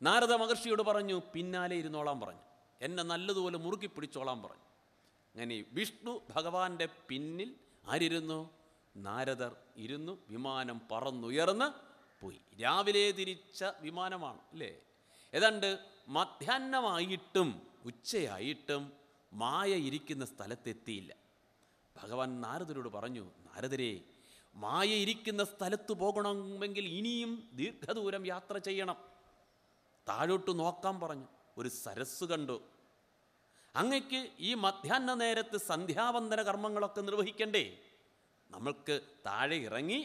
നാരദ മഹർഷിയോട് പറഞ്ഞു പിന്നാലെ ഇരുന്നോളാം പറഞ്ഞു എന്നെ നല്ലതുപോലെ മുറുക്കി പിടിച്ചോളാം പറഞ്ഞു അങ്ങനെ വിഷ്ണു ഭഗവാന്റെ പിന്നിൽ ആരിരുന്നു നാരദർ ഇരുന്നു വിമാനം പറന്നുയർന്ന് പോയി രാവിലെ തിരിച്ച വിമാനമാണ് അല്ലേ ഏതാണ്ട് മധ്യാഹ്നമായിട്ടും ഉച്ചയായിട്ടും മായ ഇരിക്കുന്ന സ്ഥലത്തെത്തിയില്ല ഭഗവാൻ നാരദരോട് പറഞ്ഞു ഭരതരെ മായ ഇരിക്കുന്ന സ്ഥലത്ത് പോകണമെങ്കിൽ ഇനിയും ദീർഘദൂരം യാത്ര ചെയ്യണം താഴോട്ട് നോക്കാൻ പറഞ്ഞു ഒരു സരസ് കണ്ടു അങ്ങയ്ക്ക് ഈ മധ്യാഹ്ന നേരത്ത് സന്ധ്യാവന്തന കർമ്മങ്ങളൊക്കെ നിർവഹിക്കണ്ടേ നമ്മൾക്ക് താഴെ ഇറങ്ങി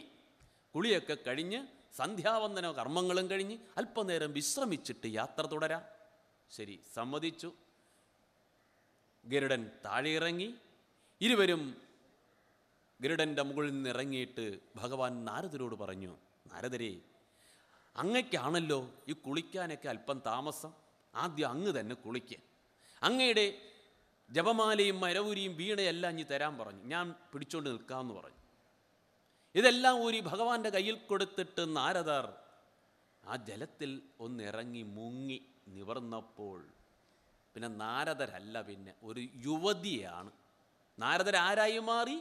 കുളിയൊക്കെ കഴിഞ്ഞ് സന്ധ്യാവന്തന കർമ്മങ്ങളും കഴിഞ്ഞ് അല്പനേരം വിശ്രമിച്ചിട്ട് യാത്ര തുടരാം ശരി സമ്മതിച്ചു ഗരുഡൻ താഴെ ഇറങ്ങി ഇരുവരും ഗരുഡൻ്റെ മുകളിൽ നിന്ന് ഇറങ്ങിയിട്ട് ഭഗവാൻ നാരദരോട് പറഞ്ഞു നാരദരെ അങ്ങയ്ക്കാണല്ലോ ഈ കുളിക്കാനൊക്കെ അല്പം താമസം ആദ്യം അങ്ങ് തന്നെ കുളിക്കുക അങ്ങയുടെ ജപമാലയും മരവുരിയും വീണയെല്ലാം ഇനി തരാൻ പറഞ്ഞു ഞാൻ പിടിച്ചോണ്ട് നിൽക്കാമെന്ന് പറഞ്ഞു ഇതെല്ലാം ഊരി ഭഗവാന്റെ കയ്യിൽ കൊടുത്തിട്ട് നാരദർ ആ ജലത്തിൽ ഒന്നിറങ്ങി മുങ്ങി നിവർന്നപ്പോൾ പിന്നെ നാരദരല്ല പിന്നെ ഒരു യുവതിയാണ് നാരദർ ആരായി മാറി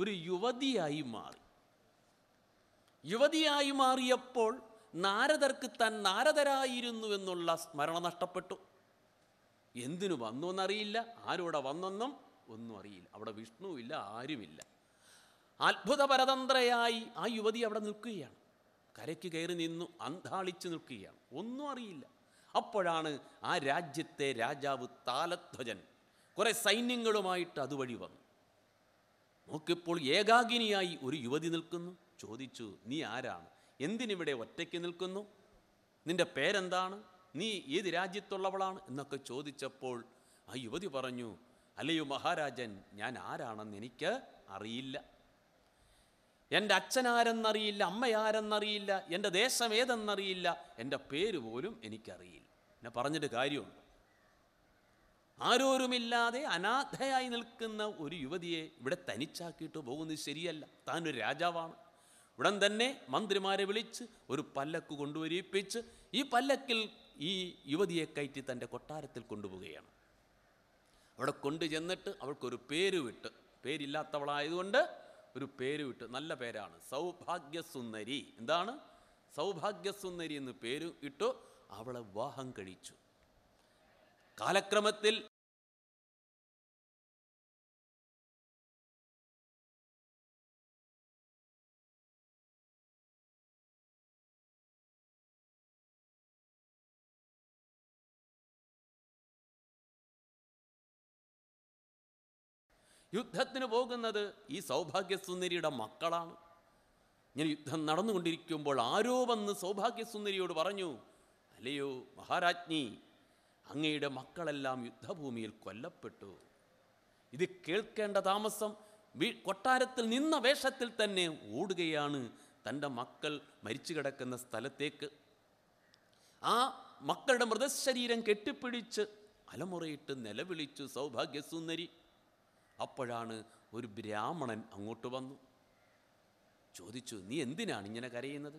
ഒരു യുവതിയായി മാറി യുവതിയായി മാറിയപ്പോൾ നാരദർക്ക് താൻ നാരദരായിരുന്നു എന്നുള്ള സ്മരണ നഷ്ടപ്പെട്ടു എന്തിനു വന്നു എന്നറിയില്ല ആരോടെ വന്നെന്നും ഒന്നും അറിയില്ല അവിടെ വിഷ്ണുവില്ല ആരുമില്ല അത്ഭുത പരതന്ത്രയായി ആ യുവതി അവിടെ നിൽക്കുകയാണ് കരയ്ക്ക് കയറി നിന്നു അന്താളിച്ച് നിൽക്കുകയാണ് ഒന്നും അറിയില്ല അപ്പോഴാണ് ആ രാജ്യത്തെ രാജാവ് താലധ്വജൻ കുറേ സൈന്യങ്ങളുമായിട്ട് അതുവഴി വന്നു നോക്കിപ്പോൾ ഏകാഗിനിയായി ഒരു യുവതി നിൽക്കുന്നു ചോദിച്ചു നീ ആരാണ് എന്തിനിവിടെ ഒറ്റയ്ക്ക് നിൽക്കുന്നു നിന്റെ പേരെന്താണ് നീ ഏത് രാജ്യത്തുള്ളവളാണ് എന്നൊക്കെ ചോദിച്ചപ്പോൾ ആ യുവതി പറഞ്ഞു അല്ലയോ മഹാരാജൻ ഞാൻ ആരാണെന്ന് എനിക്ക് അറിയില്ല എൻ്റെ അച്ഛനാരെന്നറിയില്ല അമ്മയാരെന്നറിയില്ല എൻ്റെ ദേശം ഏതെന്നറിയില്ല എൻ്റെ പേര് പോലും എനിക്കറിയില്ല എന്നെ പറഞ്ഞിട്ട് കാര്യമുണ്ട് ആരോരുമില്ലാതെ അനാഥയായി നിൽക്കുന്ന ഒരു യുവതിയെ ഇവിടെ തനിച്ചാക്കിയിട്ട് പോകുന്നത് ശരിയല്ല താനൊരു രാജാവാണ് ഉടൻ തന്നെ മന്ത്രിമാരെ വിളിച്ച് ഒരു പല്ലക്ക് കൊണ്ടുവരിപ്പിച്ച് ഈ പല്ലക്കിൽ ഈ യുവതിയെ കയറ്റി തൻ്റെ കൊട്ടാരത്തിൽ കൊണ്ടുപോവുകയാണ് അവിടെ കൊണ്ടു ചെന്നിട്ട് അവൾക്കൊരു പേര് വിട്ട് പേരില്ലാത്തവളായതുകൊണ്ട് ഒരു പേര് വിട്ട് നല്ല പേരാണ് സൗഭാഗ്യസുന്ദരി എന്താണ് സൗഭാഗ്യസുന്ദരി എന്ന് പേര് ഇട്ടു അവളെ വിവാഹം കഴിച്ചു കാലക്രമത്തിൽ യുദ്ധത്തിന് പോകുന്നത് ഈ സൗഭാഗ്യസുന്ദരിയുടെ മക്കളാണ് ഇങ്ങനെ യുദ്ധം നടന്നുകൊണ്ടിരിക്കുമ്പോൾ ആരോ വന്ന് സൗഭാഗ്യസുന്ദരിയോട് പറഞ്ഞു അല്ലയോ മഹാരാജ്ഞി അങ്ങയുടെ മക്കളെല്ലാം യുദ്ധഭൂമിയിൽ കൊല്ലപ്പെട്ടു ഇത് കേൾക്കേണ്ട താമസം വീ കൊട്ടാരത്തിൽ നിന്ന വേഷത്തിൽ തന്നെ ഓടുകയാണ് തൻ്റെ മക്കൾ മരിച്ചു കിടക്കുന്ന സ്ഥലത്തേക്ക് ആ മക്കളുടെ മൃതശരീരം കെട്ടിപ്പിടിച്ച് അലമുറയിട്ട് നിലവിളിച്ചു സൗഭാഗ്യസുന്ദരി അപ്പോഴാണ് ഒരു ബ്രാഹ്മണൻ അങ്ങോട്ട് വന്നു ചോദിച്ചു നീ എന്തിനാണ് ഇങ്ങനെ കരയുന്നത്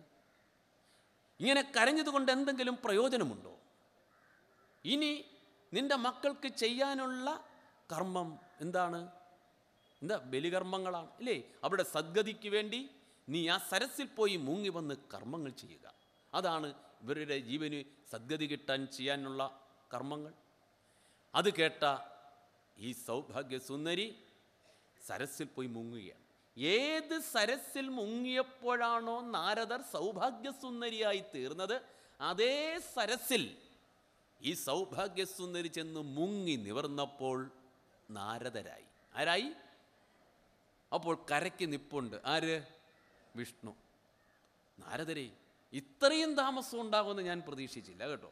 ഇങ്ങനെ കരഞ്ഞതുകൊണ്ട് എന്തെങ്കിലും പ്രയോജനമുണ്ടോ ഇനി നിൻ്റെ മക്കൾക്ക് ചെയ്യാനുള്ള കർമ്മം എന്താണ് എന്താ ബലികർമ്മങ്ങളാണ് അല്ലേ അവിടെ സദ്ഗതിക്ക് വേണ്ടി നീ ആ സരസിൽ പോയി മുങ്ങി വന്ന് കർമ്മങ്ങൾ ചെയ്യുക അതാണ് ഇവരുടെ ജീവന് സദ്ഗതി കിട്ടാൻ ചെയ്യാനുള്ള കർമ്മങ്ങൾ അത് കേട്ട ഈ സൗഭാഗ്യ സുന്ദരി സരസിൽ പോയി മുങ്ങുകയാണ് ഏത് സരസിൽ മുങ്ങിയപ്പോഴാണോ നാരദർ സൗഭാഗ്യസുന്ദരിയായി തീർന്നത് അതേ സരസിൽ ഈ സൗഭാഗ്യസുന്ദരി ചെന്ന് മുങ്ങി നിവർന്നപ്പോൾ നാരദരായി ആരായി അപ്പോൾ കരയ്ക്ക് നിപ്പുണ്ട് ആര് വിഷ്ണു നാരദരെ ഇത്രയും താമസം ഉണ്ടാകുമെന്ന് ഞാൻ പ്രതീക്ഷിച്ചില്ല കേട്ടോ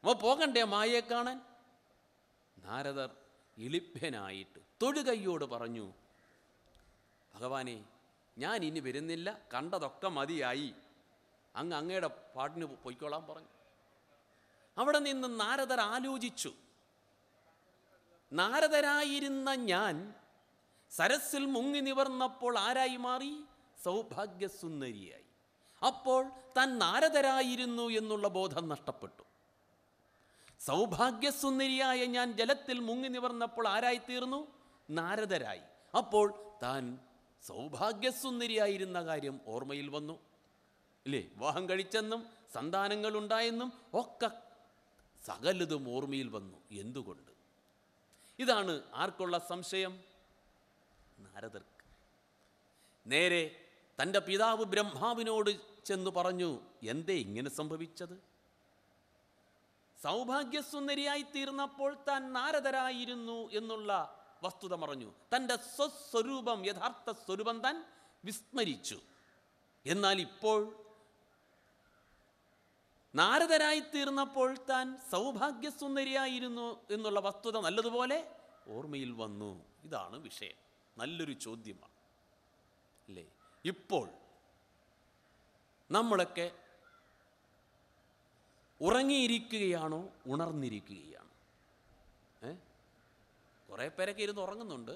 അപ്പോൾ പോകണ്ടേ മായയെ കാണാൻ നാരദർ ഇളിഭ്യനായിട്ട് തൊഴുകൈയോട് പറഞ്ഞു ഭഗവാനെ ഞാൻ ഇനി വരുന്നില്ല കണ്ടതൊക്കെ മതിയായി അങ്ങ് അങ്ങയുടെ പാട്ടിന് പൊയ്ക്കോളാൻ പറഞ്ഞു അവിടെ നിന്ന് നാരദർ ആലോചിച്ചു നാരദരായിരുന്ന ഞാൻ സരസിൽ മുങ്ങി നിവർന്നപ്പോൾ ആരായി മാറി സൗഭാഗ്യസുന്ദരിയായി അപ്പോൾ താൻ നാരദരായിരുന്നു എന്നുള്ള ബോധം നഷ്ടപ്പെട്ടു സൗഭാഗ്യസുന്ദരിയായ ഞാൻ ജലത്തിൽ മുങ്ങി നിവർന്നപ്പോൾ ആരായി തീർന്നു നാരദരായി അപ്പോൾ താൻ സൗഭാഗ്യസുന്ദരിയായിരുന്ന കാര്യം ഓർമ്മയിൽ വന്നു ഇല്ലേ വിവാഹം കഴിച്ചെന്നും സന്താനങ്ങൾ ഉണ്ടായെന്നും ഒക്കെ സകലതും ഓർമ്മയിൽ വന്നു എന്തുകൊണ്ട് ഇതാണ് ആർക്കുള്ള സംശയം നാരദർക്ക് നേരെ തൻ്റെ പിതാവ് ബ്രഹ്മാവിനോട് ചെന്ന് പറഞ്ഞു എന്തേ ഇങ്ങനെ സംഭവിച്ചത് സൗഭാഗ്യസുന്ദരിയായി തീർന്നപ്പോൾ താൻ നാരദരായിരുന്നു എന്നുള്ള വസ്തുത പറഞ്ഞു തൻ്റെ സ്വസ്വരൂപം യഥാർത്ഥ സ്വരൂപം താൻ വിസ്മരിച്ചു എന്നാൽ ഇപ്പോൾ നാരദരായി തീർന്നപ്പോൾ താൻ സൗഭാഗ്യസുന്ദരിയായിരുന്നു എന്നുള്ള വസ്തുത നല്ലതുപോലെ ഓർമ്മയിൽ വന്നു ഇതാണ് വിഷയം നല്ലൊരു ചോദ്യമാണ് അല്ലേ ഇപ്പോൾ നമ്മളൊക്കെ ഉറങ്ങിയിരിക്കുകയാണോ ഉണർന്നിരിക്കുകയാണ് ഏ കുറേ പേരൊക്കെ ഇരുന്ന് ഉറങ്ങുന്നുണ്ട്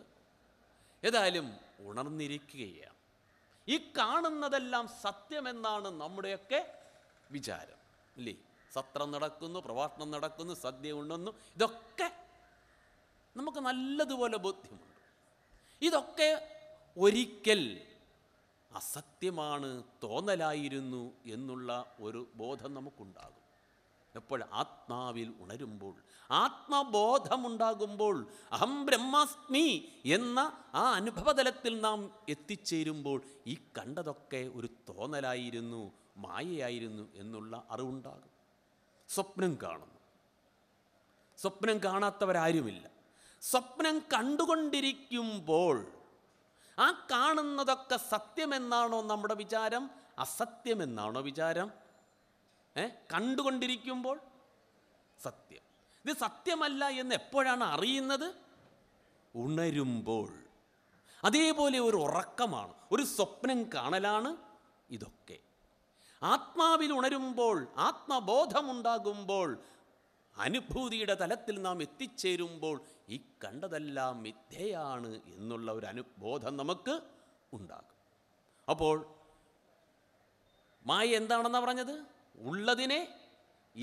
ഏതായാലും ഉണർന്നിരിക്കുകയാണ് ഈ കാണുന്നതെല്ലാം സത്യമെന്നാണ് നമ്മുടെയൊക്കെ വിചാരം ഇല്ലേ സത്രം നടക്കുന്നു പ്രഭാഷണം നടക്കുന്നു സദ്യ ഉണ്ടെന്നു ഇതൊക്കെ നമുക്ക് നല്ലതുപോലെ ബോധ്യമുണ്ട് ഇതൊക്കെ ഒരിക്കൽ അസത്യമാണ് തോന്നലായിരുന്നു എന്നുള്ള ഒരു ബോധം നമുക്കുണ്ടാകും എപ്പോൾ ആത്മാവിൽ ഉണരുമ്പോൾ ആത്മബോധമുണ്ടാകുമ്പോൾ അഹം ബ്രഹ്മാസ്മി എന്ന ആ അനുഭവതലത്തിൽ നാം എത്തിച്ചേരുമ്പോൾ ഈ കണ്ടതൊക്കെ ഒരു തോന്നലായിരുന്നു മായയായിരുന്നു എന്നുള്ള അറിവുണ്ടാകും സ്വപ്നം കാണുന്നു സ്വപ്നം കാണാത്തവരാരുമില്ല സ്വപ്നം കണ്ടുകൊണ്ടിരിക്കുമ്പോൾ ആ കാണുന്നതൊക്കെ സത്യമെന്നാണോ നമ്മുടെ വിചാരം അസത്യമെന്നാണോ വിചാരം ഏ കണ്ടുകൊണ്ടിരിക്കുമ്പോൾ സത്യം ഇത് സത്യമല്ല എന്ന് എപ്പോഴാണ് അറിയുന്നത് ഉണരുമ്പോൾ അതേപോലെ ഒരു ഉറക്കമാണ് ഒരു സ്വപ്നം കാണലാണ് ഇതൊക്കെ ആത്മാവിൽ ഉണരുമ്പോൾ ആത്മബോധമുണ്ടാകുമ്പോൾ അനുഭൂതിയുടെ തലത്തിൽ നാം എത്തിച്ചേരുമ്പോൾ ഈ കണ്ടതെല്ലാം മിഥ്യയാണ് എന്നുള്ള ഒരു അനുബോധം നമുക്ക് ഉണ്ടാകും അപ്പോൾ മായ എന്താണെന്ന് പറഞ്ഞത് ഉള്ളതിനെ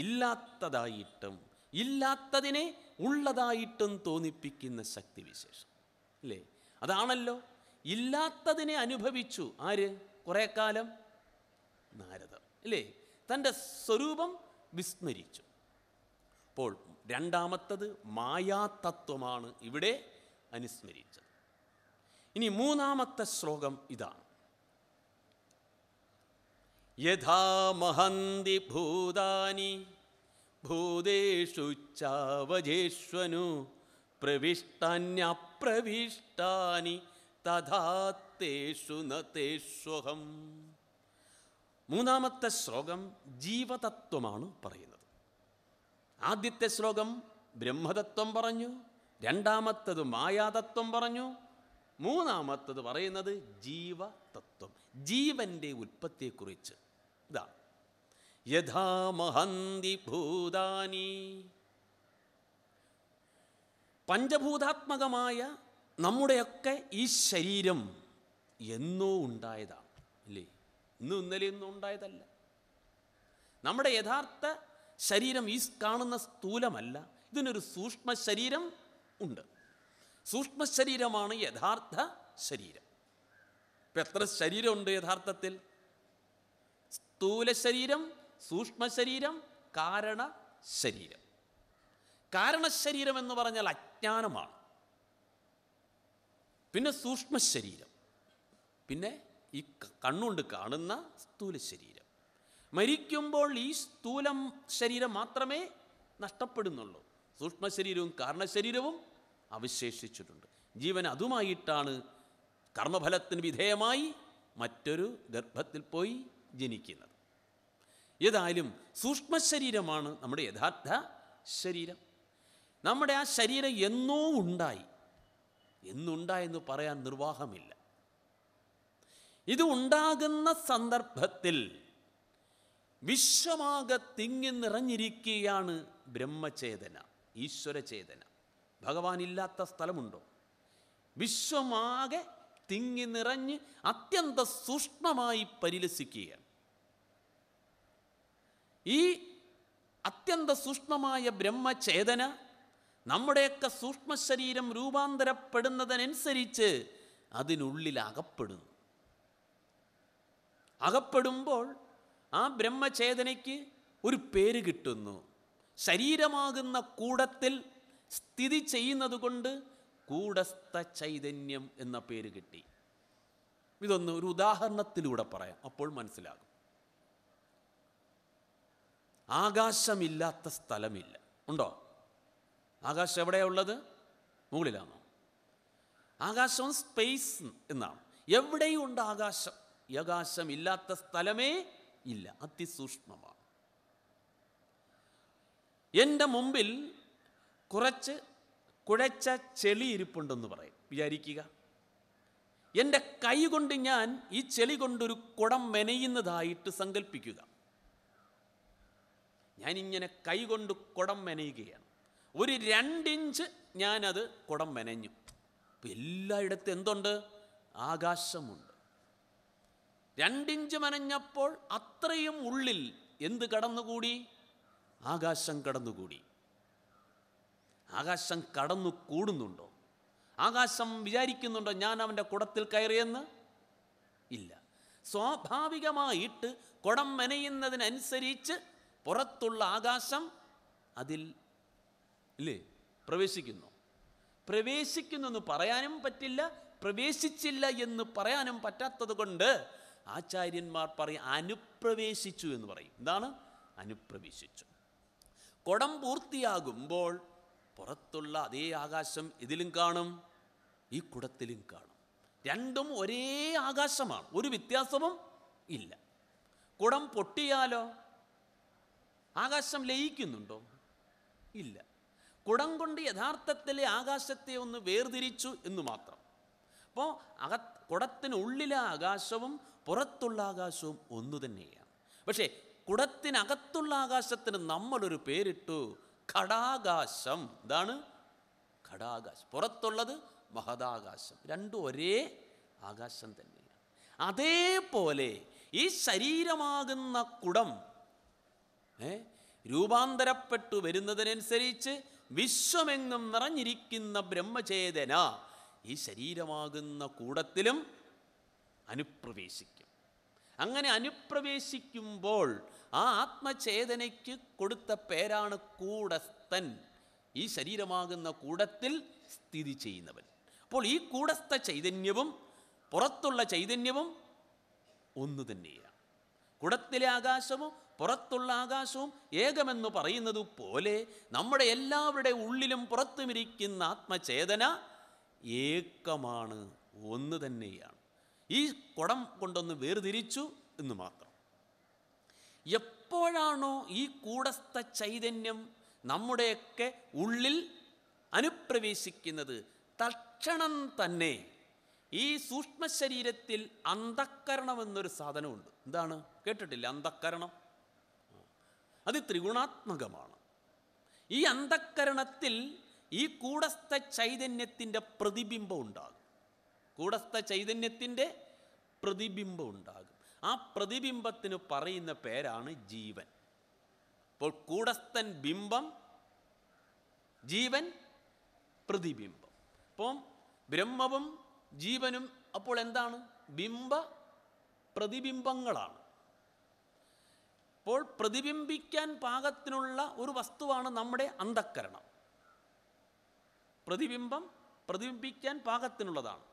ഇല്ലാത്തതായിട്ടും ഇല്ലാത്തതിനെ ഉള്ളതായിട്ടും തോന്നിപ്പിക്കുന്ന ശക്തി വിശേഷം അല്ലേ അതാണല്ലോ ഇല്ലാത്തതിനെ അനുഭവിച്ചു ആര് കുറേക്കാലം കാലം നാരദ അല്ലേ തൻ്റെ സ്വരൂപം വിസ്മരിച്ചു അപ്പോൾ രണ്ടാമത്തത് മായാതത്വമാണ് ഇവിടെ അനുസ്മരിച്ചത് ഇനി മൂന്നാമത്തെ ശ്ലോകം ഇതാണ് യഥാ മഹന്തി ഭൂതാനി ഭൂതേഷു ചാവജേഷ്വനു പ്രവിഷ്ടാന്യപ്രവിഷ്ടാനി തഥാ തേഷു നേഷ്വഹം മൂന്നാമത്തെ ശ്ലോകം ജീവതത്വമാണ് പറയുന്നത് ആദ്യത്തെ ശ്ലോകം ബ്രഹ്മതത്വം പറഞ്ഞു രണ്ടാമത്തത് മായാതത്വം പറഞ്ഞു മൂന്നാമത്തത് പറയുന്നത് ജീവതത്വം ജീവൻ്റെ ഉൽപ്പത്തിയെക്കുറിച്ച് ഇതാ യഥാമഹന്തി ഭൂതാനി പഞ്ചഭൂതാത്മകമായ നമ്മുടെയൊക്കെ ഈ ശരീരം എന്നോ ഉണ്ടായതാണ് അല്ലേ ഇന്ന് ഇന്നലെയൊന്നും ഉണ്ടായതല്ല നമ്മുടെ യഥാർത്ഥ ശരീരം ഈ കാണുന്ന സ്ഥൂലമല്ല ഇതിനൊരു സൂക്ഷ്മ ശരീരം ഉണ്ട് സൂക്ഷ്മ ശരീരമാണ് യഥാർത്ഥ ശരീരം ഇപ്പം എത്ര ശരീരമുണ്ട് യഥാർത്ഥത്തിൽ സ്ഥൂല ശരീരം സൂക്ഷ്മ ശരീരം കാരണ ശരീരം കാരണശരീരം എന്ന് പറഞ്ഞാൽ അജ്ഞാനമാണ് പിന്നെ സൂക്ഷ്മ ശരീരം പിന്നെ ഈ കണ്ണുകൊണ്ട് കാണുന്ന സ്ഥൂല ശരീരം മരിക്കുമ്പോൾ ഈ സ്ഥൂലം ശരീരം മാത്രമേ നഷ്ടപ്പെടുന്നുള്ളൂ ശരീരവും കാരണശരീരവും അവശേഷിച്ചിട്ടുണ്ട് ജീവൻ അതുമായിട്ടാണ് കർമ്മഫലത്തിന് വിധേയമായി മറ്റൊരു ഗർഭത്തിൽ പോയി ജനിക്കുന്നത് ഏതായാലും ശരീരമാണ് നമ്മുടെ യഥാർത്ഥ ശരീരം നമ്മുടെ ആ ശരീരം എന്നോ ഉണ്ടായി എന്നുണ്ടായെന്ന് പറയാൻ നിർവാഹമില്ല ഇത് ഉണ്ടാകുന്ന സന്ദർഭത്തിൽ വിശ്വമാകെ തിങ്ങി നിറഞ്ഞിരിക്കുകയാണ് ബ്രഹ്മചേതന ഈശ്വരചേതന ഭഗവാനില്ലാത്ത സ്ഥലമുണ്ടോ വിശ്വമാകെ തിങ്ങി നിറഞ്ഞ് അത്യന്ത സൂക്ഷ്മമായി പരിലസിക്കുകയാണ് ഈ അത്യന്ത സൂക്ഷ്മമായ ബ്രഹ്മചേതന നമ്മുടെയൊക്കെ സൂക്ഷ്മശരീരം രൂപാന്തരപ്പെടുന്നതിനനുസരിച്ച് അതിനുള്ളിൽ അകപ്പെടുന്നു അകപ്പെടുമ്പോൾ ആ ബ്രഹ്മചേതനയ്ക്ക് ഒരു പേര് കിട്ടുന്നു ശരീരമാകുന്ന കൂടത്തിൽ സ്ഥിതി ചെയ്യുന്നതുകൊണ്ട് കൂടസ്ഥ ചൈതന്യം എന്ന പേര് കിട്ടി ഇതൊന്ന് ഒരു ഉദാഹരണത്തിലൂടെ പറയാം അപ്പോൾ മനസ്സിലാകും ആകാശമില്ലാത്ത സ്ഥലമില്ല ഉണ്ടോ ആകാശം എവിടെയാണ് ഉള്ളത് മുകളിലാണോ ആകാശം സ്പേസ് എന്നാണ് എവിടെയും ഉണ്ട് ആകാശം യകാശമില്ലാത്ത സ്ഥലമേ ഇല്ല അതിസൂക്ഷ്മമാണ് എൻ്റെ മുമ്പിൽ കുറച്ച് കുഴച്ച ചെളി ഇരിപ്പുണ്ടെന്ന് പറയും വിചാരിക്കുക എൻ്റെ കൈ കൊണ്ട് ഞാൻ ഈ ചെളി കൊണ്ടൊരു കുടം മെനയുന്നതായിട്ട് സങ്കല്പിക്കുക ഞാനിങ്ങനെ കൈ കൊണ്ട് കുടം മെനയുകയാണ് ഒരു രണ്ടിഞ്ച് ഞാനത് കുടം മെനഞ്ഞു ഇപ്പം എല്ലായിടത്തും എന്തുണ്ട് ആകാശമുണ്ട് രണ്ടിഞ്ച് മനഞ്ഞപ്പോൾ അത്രയും ഉള്ളിൽ എന്ത് കടന്നുകൂടി ആകാശം കടന്നുകൂടി ആകാശം കടന്നു കൂടുന്നുണ്ടോ ആകാശം വിചാരിക്കുന്നുണ്ടോ ഞാൻ അവൻ്റെ കുടത്തിൽ കയറിയെന്ന് ഇല്ല സ്വാഭാവികമായിട്ട് കുടം മെനയുന്നതിനനുസരിച്ച് പുറത്തുള്ള ആകാശം അതിൽ ഇല്ലേ പ്രവേശിക്കുന്നു പ്രവേശിക്കുന്നു എന്ന് പറയാനും പറ്റില്ല പ്രവേശിച്ചില്ല എന്ന് പറയാനും പറ്റാത്തത് കൊണ്ട് ആചാര്യന്മാർ പറയും അനുപ്രവേശിച്ചു എന്ന് പറയും എന്താണ് അനുപ്രവേശിച്ചു കുടം പൂർത്തിയാകുമ്പോൾ പുറത്തുള്ള അതേ ആകാശം ഇതിലും കാണും ഈ കുടത്തിലും കാണും രണ്ടും ഒരേ ആകാശമാണ് ഒരു വ്യത്യാസവും ഇല്ല കുടം പൊട്ടിയാലോ ആകാശം ലയിക്കുന്നുണ്ടോ ഇല്ല കുടം കൊണ്ട് യഥാർത്ഥത്തിലെ ആകാശത്തെ ഒന്ന് വേർതിരിച്ചു എന്ന് മാത്രം അപ്പോൾ അക കുടത്തിനുള്ളിലെ ആകാശവും പുറത്തുള്ള ആകാശവും ഒന്നു തന്നെയാണ് പക്ഷേ കുടത്തിനകത്തുള്ള ആകാശത്തിന് നമ്മളൊരു പേരിട്ടു ഘടാകാശം ഇതാണ് ഘടാകാശം പുറത്തുള്ളത് മഹദാകാശം രണ്ടും ഒരേ ആകാശം തന്നെയാണ് അതേപോലെ ഈ ശരീരമാകുന്ന കുടം ഏ രൂപാന്തരപ്പെട്ടു വരുന്നതിനനുസരിച്ച് വിശ്വമെങ്ങും നിറഞ്ഞിരിക്കുന്ന ബ്രഹ്മചേതന ഈ ശരീരമാകുന്ന കൂടത്തിലും അനുപ്രവേശിക്കും അങ്ങനെ അനുപ്രവേശിക്കുമ്പോൾ ആ ആത്മചേതനയ്ക്ക് കൊടുത്ത പേരാണ് കൂടസ്ഥൻ ഈ ശരീരമാകുന്ന കൂടത്തിൽ സ്ഥിതി ചെയ്യുന്നവൻ അപ്പോൾ ഈ കൂടസ്ഥ ചൈതന്യവും പുറത്തുള്ള ചൈതന്യവും ഒന്നു തന്നെയാണ് കുടത്തിലെ ആകാശവും പുറത്തുള്ള ആകാശവും ഏകമെന്ന് പറയുന്നത് പോലെ നമ്മുടെ എല്ലാവരുടെ ഉള്ളിലും പുറത്തുമിരിക്കുന്ന ആത്മചേതന ഏക്കമാണ് ഒന്ന് തന്നെയാണ് ഈ കുടം കൊണ്ടൊന്ന് വേർതിരിച്ചു എന്ന് മാത്രം എപ്പോഴാണോ ഈ കൂടസ്ഥ ചൈതന്യം നമ്മുടെയൊക്കെ ഉള്ളിൽ അനുപ്രവേശിക്കുന്നത് തക്ഷണം തന്നെ ഈ സൂക്ഷ്മ ശരീരത്തിൽ അന്ധക്കരണം എന്നൊരു സാധനമുണ്ട് എന്താണ് കേട്ടിട്ടില്ല അന്ധക്കരണം അത് ത്രിഗുണാത്മകമാണ് ഈ അന്ധക്കരണത്തിൽ ഈ കൂടസ്ഥ ചൈതന്യത്തിൻ്റെ പ്രതിബിംബം ഉണ്ടാകും കൂടസ്ഥ ചൈതന്യത്തിൻ്റെ പ്രതിബിംബം ഉണ്ടാകും ആ പ്രതിബിംബത്തിന് പറയുന്ന പേരാണ് ജീവൻ അപ്പോൾ കൂടസ്ഥൻ ബിംബം ജീവൻ പ്രതിബിംബം അപ്പം ബ്രഹ്മവും ജീവനും അപ്പോൾ എന്താണ് ബിംബ പ്രതിബിംബങ്ങളാണ് അപ്പോൾ പ്രതിബിംബിക്കാൻ പാകത്തിനുള്ള ഒരു വസ്തുവാണ് നമ്മുടെ അന്ധക്കരണം പ്രതിബിംബം പ്രതിബിംബിക്കാൻ പാകത്തിനുള്ളതാണ്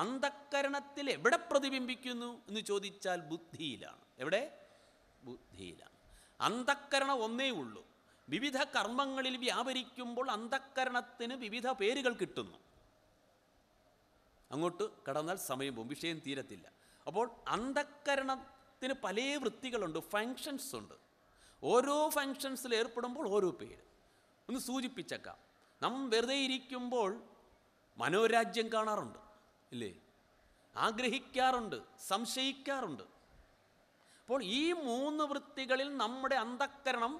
അന്ധക്കരണത്തിൽ എവിടെ പ്രതിബിംബിക്കുന്നു എന്ന് ചോദിച്ചാൽ ബുദ്ധിയിലാണ് എവിടെ ബുദ്ധിയിലാണ് അന്ധക്കരണം ഒന്നേ ഉള്ളൂ വിവിധ കർമ്മങ്ങളിൽ വ്യാപരിക്കുമ്പോൾ അന്ധക്കരണത്തിന് വിവിധ പേരുകൾ കിട്ടുന്നു അങ്ങോട്ട് കടന്നാൽ സമയം പോകും വിഷയം തീരത്തില്ല അപ്പോൾ അന്ധക്കരണത്തിന് പല വൃത്തികളുണ്ട് ഫങ്ഷൻസ് ഉണ്ട് ഓരോ ഫങ്ഷൻസിൽ ഏർപ്പെടുമ്പോൾ ഓരോ പേര് ഒന്ന് സൂചിപ്പിച്ചേക്കാം നാം വെറുതെ ഇരിക്കുമ്പോൾ മനോരാജ്യം കാണാറുണ്ട് ഇല്ലേ ആഗ്രഹിക്കാറുണ്ട് സംശയിക്കാറുണ്ട് അപ്പോൾ ഈ മൂന്ന് വൃത്തികളിൽ നമ്മുടെ അന്ധക്കരണം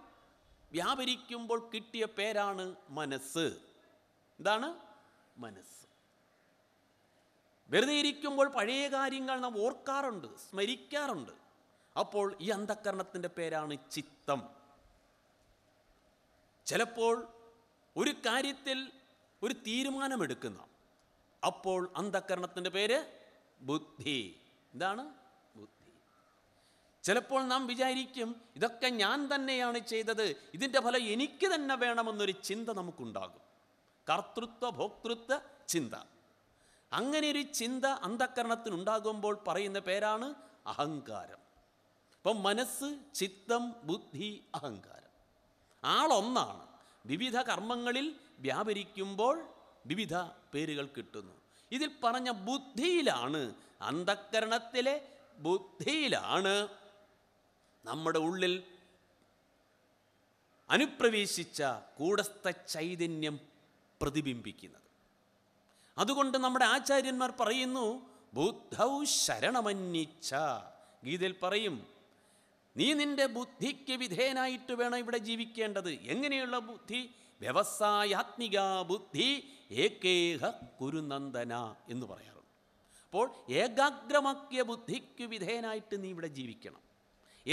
വ്യാപരിക്കുമ്പോൾ കിട്ടിയ പേരാണ് മനസ്സ് എന്താണ് മനസ്സ് വെറുതെ ഇരിക്കുമ്പോൾ പഴയ കാര്യങ്ങൾ നാം ഓർക്കാറുണ്ട് സ്മരിക്കാറുണ്ട് അപ്പോൾ ഈ അന്ധക്കരണത്തിൻ്റെ പേരാണ് ചിത്തം ചിലപ്പോൾ ഒരു കാര്യത്തിൽ ഒരു തീരുമാനമെടുക്കുന്ന അപ്പോൾ അന്ധക്കരണത്തിൻ്റെ പേര് ബുദ്ധി എന്താണ് ബുദ്ധി ചിലപ്പോൾ നാം വിചാരിക്കും ഇതൊക്കെ ഞാൻ തന്നെയാണ് ചെയ്തത് ഇതിൻ്റെ ഫലം എനിക്ക് തന്നെ വേണമെന്നൊരു ചിന്ത നമുക്കുണ്ടാകും കർത്തൃത്വ ഭോക്തൃത്വ ചിന്ത അങ്ങനെ ഒരു ചിന്ത അന്ധക്കരണത്തിനുണ്ടാകുമ്പോൾ പറയുന്ന പേരാണ് അഹങ്കാരം അപ്പം മനസ്സ് ചിത്തം ബുദ്ധി അഹങ്കാരം ആളൊന്നാണ് വിവിധ കർമ്മങ്ങളിൽ വ്യാപരിക്കുമ്പോൾ വിവിധ പേരുകൾ കിട്ടുന്നു ഇതിൽ പറഞ്ഞ ബുദ്ധിയിലാണ് അന്ധക്കരണത്തിലെ ബുദ്ധിയിലാണ് നമ്മുടെ ഉള്ളിൽ അനുപ്രവേശിച്ച കൂടസ്ഥ ചൈതന്യം പ്രതിബിംബിക്കുന്നത് അതുകൊണ്ട് നമ്മുടെ ആചാര്യന്മാർ പറയുന്നു ബുദ്ധൗ ശരണമന്യിച്ച ഗീതയിൽ പറയും നീ നിന്റെ ബുദ്ധിക്ക് വിധേയനായിട്ട് വേണം ഇവിടെ ജീവിക്കേണ്ടത് എങ്ങനെയുള്ള ബുദ്ധി വ്യവസായാത്മിക ബുദ്ധി ഏകേഹ കുരുനന്ദന എന്ന് പറയാറുണ്ട് അപ്പോൾ ഏകാഗ്രമാക്കിയ ബുദ്ധിക്ക് വിധേയനായിട്ട് നീ ഇവിടെ ജീവിക്കണം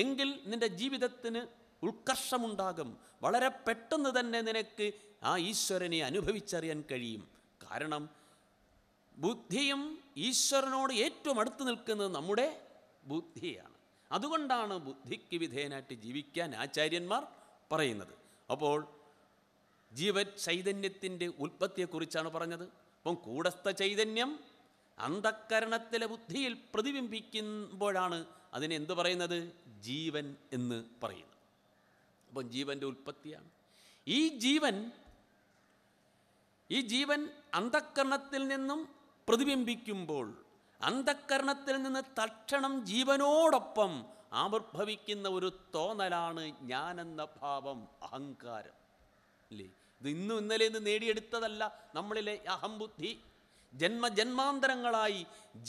എങ്കിൽ നിൻ്റെ ജീവിതത്തിന് ഉത്കർഷമുണ്ടാകും വളരെ പെട്ടെന്ന് തന്നെ നിനക്ക് ആ ഈശ്വരനെ അനുഭവിച്ചറിയാൻ കഴിയും കാരണം ബുദ്ധിയും ഈശ്വരനോട് ഏറ്റവും അടുത്ത് നിൽക്കുന്നത് നമ്മുടെ ബുദ്ധിയാണ് അതുകൊണ്ടാണ് ബുദ്ധിക്ക് വിധേയനായിട്ട് ജീവിക്കാൻ ആചാര്യന്മാർ പറയുന്നത് അപ്പോൾ ജീവൻ ചൈതന്യത്തിൻ്റെ ഉൽപ്പത്തിയെക്കുറിച്ചാണ് പറഞ്ഞത് അപ്പം കൂടസ്ഥ ചൈതന്യം അന്ധക്കരണത്തിലെ ബുദ്ധിയിൽ പ്രതിബിംബിക്കുമ്പോഴാണ് അതിനെ എന്ത് പറയുന്നത് ജീവൻ എന്ന് പറയുന്നത് അപ്പം ജീവൻ്റെ ഉൽപ്പത്തിയാണ് ഈ ജീവൻ ഈ ജീവൻ അന്ധക്കരണത്തിൽ നിന്നും പ്രതിബിംബിക്കുമ്പോൾ അന്ധക്കരണത്തിൽ നിന്ന് തക്ഷണം ജീവനോടൊപ്പം ആവിർഭവിക്കുന്ന ഒരു തോന്നലാണ് ഞാനെന്ന ഭാവം അഹങ്കാരം അല്ലേ ഇത് ഇന്നും ഇന്നലെ നിന്ന് നേടിയെടുത്തതല്ല നമ്മളിലെ അഹംബുദ്ധി ജന്മ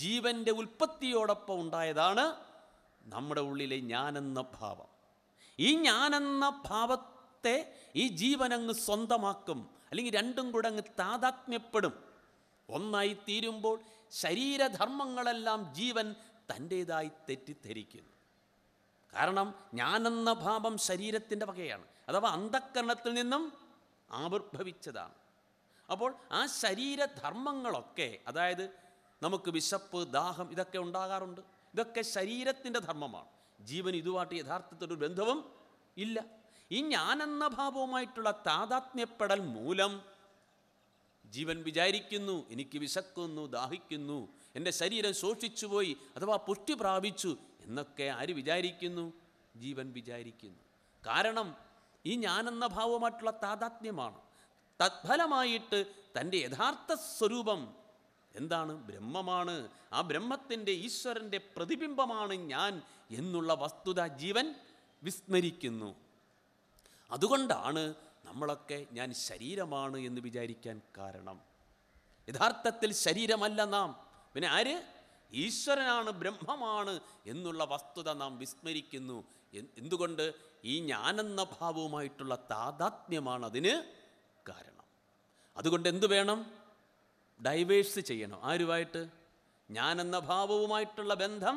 ജീവൻ്റെ ഉൽപ്പത്തിയോടൊപ്പം ഉണ്ടായതാണ് നമ്മുടെ ഉള്ളിലെ ഞാനെന്ന ഭാവം ഈ ഞാനെന്ന ഭാവത്തെ ഈ ജീവനങ്ങ് സ്വന്തമാക്കും അല്ലെങ്കിൽ രണ്ടും കൂടെ അങ്ങ് താതാത്മ്യപ്പെടും ഒന്നായി തീരുമ്പോൾ ശരീരധർമ്മങ്ങളെല്ലാം ജീവൻ തൻ്റേതായി തെറ്റിദ്ധരിക്കുന്നു കാരണം ഞാനെന്ന ഭാവം ശരീരത്തിൻ്റെ വകയാണ് അഥവാ അന്ധക്കരണത്തിൽ നിന്നും ആവിർഭവിച്ചതാണ് അപ്പോൾ ആ ശരീരധർമ്മങ്ങളൊക്കെ അതായത് നമുക്ക് വിശപ്പ് ദാഹം ഇതൊക്കെ ഉണ്ടാകാറുണ്ട് ഇതൊക്കെ ശരീരത്തിൻ്റെ ധർമ്മമാണ് ജീവൻ ഇതുമായിട്ട് യഥാർത്ഥത്തിലൊരു ബന്ധവും ഇല്ല ഈ ഞാനെന്ന ഭാവവുമായിട്ടുള്ള താതാത്മ്യപ്പെടൽ മൂലം ജീവൻ വിചാരിക്കുന്നു എനിക്ക് വിശക്കുന്നു ദാഹിക്കുന്നു എൻ്റെ ശരീരം പോയി അഥവാ പുഷ്ടി പ്രാപിച്ചു എന്നൊക്കെ ആര് വിചാരിക്കുന്നു ജീവൻ വിചാരിക്കുന്നു കാരണം ഈ ഞാനെന്ന ഭാവമായിട്ടുള്ള താതാത്മ്യമാണ് തത്ഫലമായിട്ട് തൻ്റെ യഥാർത്ഥ സ്വരൂപം എന്താണ് ബ്രഹ്മമാണ് ആ ബ്രഹ്മത്തിൻ്റെ ഈശ്വരൻ്റെ പ്രതിബിംബമാണ് ഞാൻ എന്നുള്ള വസ്തുത ജീവൻ വിസ്മരിക്കുന്നു അതുകൊണ്ടാണ് നമ്മളൊക്കെ ഞാൻ ശരീരമാണ് എന്ന് വിചാരിക്കാൻ കാരണം യഥാർത്ഥത്തിൽ ശരീരമല്ല നാം പിന്നെ ആര് ഈശ്വരനാണ് ബ്രഹ്മമാണ് എന്നുള്ള വസ്തുത നാം വിസ്മരിക്കുന്നു എന്തുകൊണ്ട് ഈ ഞാനെന്ന ഭാവവുമായിട്ടുള്ള താതാത്മ്യമാണ് അതിന് കാരണം അതുകൊണ്ട് എന്തു വേണം ഡൈവേഴ്സ് ചെയ്യണം ആരുമായിട്ട് ഞാനെന്ന ഭാവവുമായിട്ടുള്ള ബന്ധം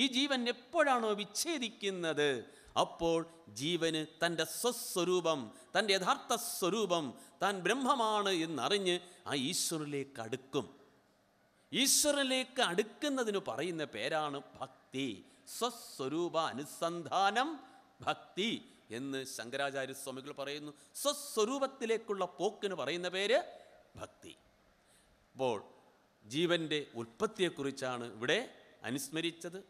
ഈ ജീവൻ എപ്പോഴാണോ വിച്ഛേദിക്കുന്നത് അപ്പോൾ ജീവന് തൻ്റെ സ്വസ്വരൂപം തൻ്റെ യഥാർത്ഥ സ്വരൂപം താൻ ബ്രഹ്മമാണ് എന്നറിഞ്ഞ് ആ ഈശ്വരനിലേക്ക് അടുക്കും ഈശ്വരനിലേക്ക് അടുക്കുന്നതിന് പറയുന്ന പേരാണ് ഭക്തി സ്വസ്വരൂപ അനുസന്ധാനം ഭക്തി എന്ന് ശങ്കരാചാര്യസ്വാമികൾ പറയുന്നു സ്വസ്വരൂപത്തിലേക്കുള്ള പോക്കിന് പറയുന്ന പേര് ഭക്തി അപ്പോൾ ജീവൻ്റെ ഉൽപ്പത്തിയെക്കുറിച്ചാണ് ഇവിടെ അനുസ്മരിച്ചത്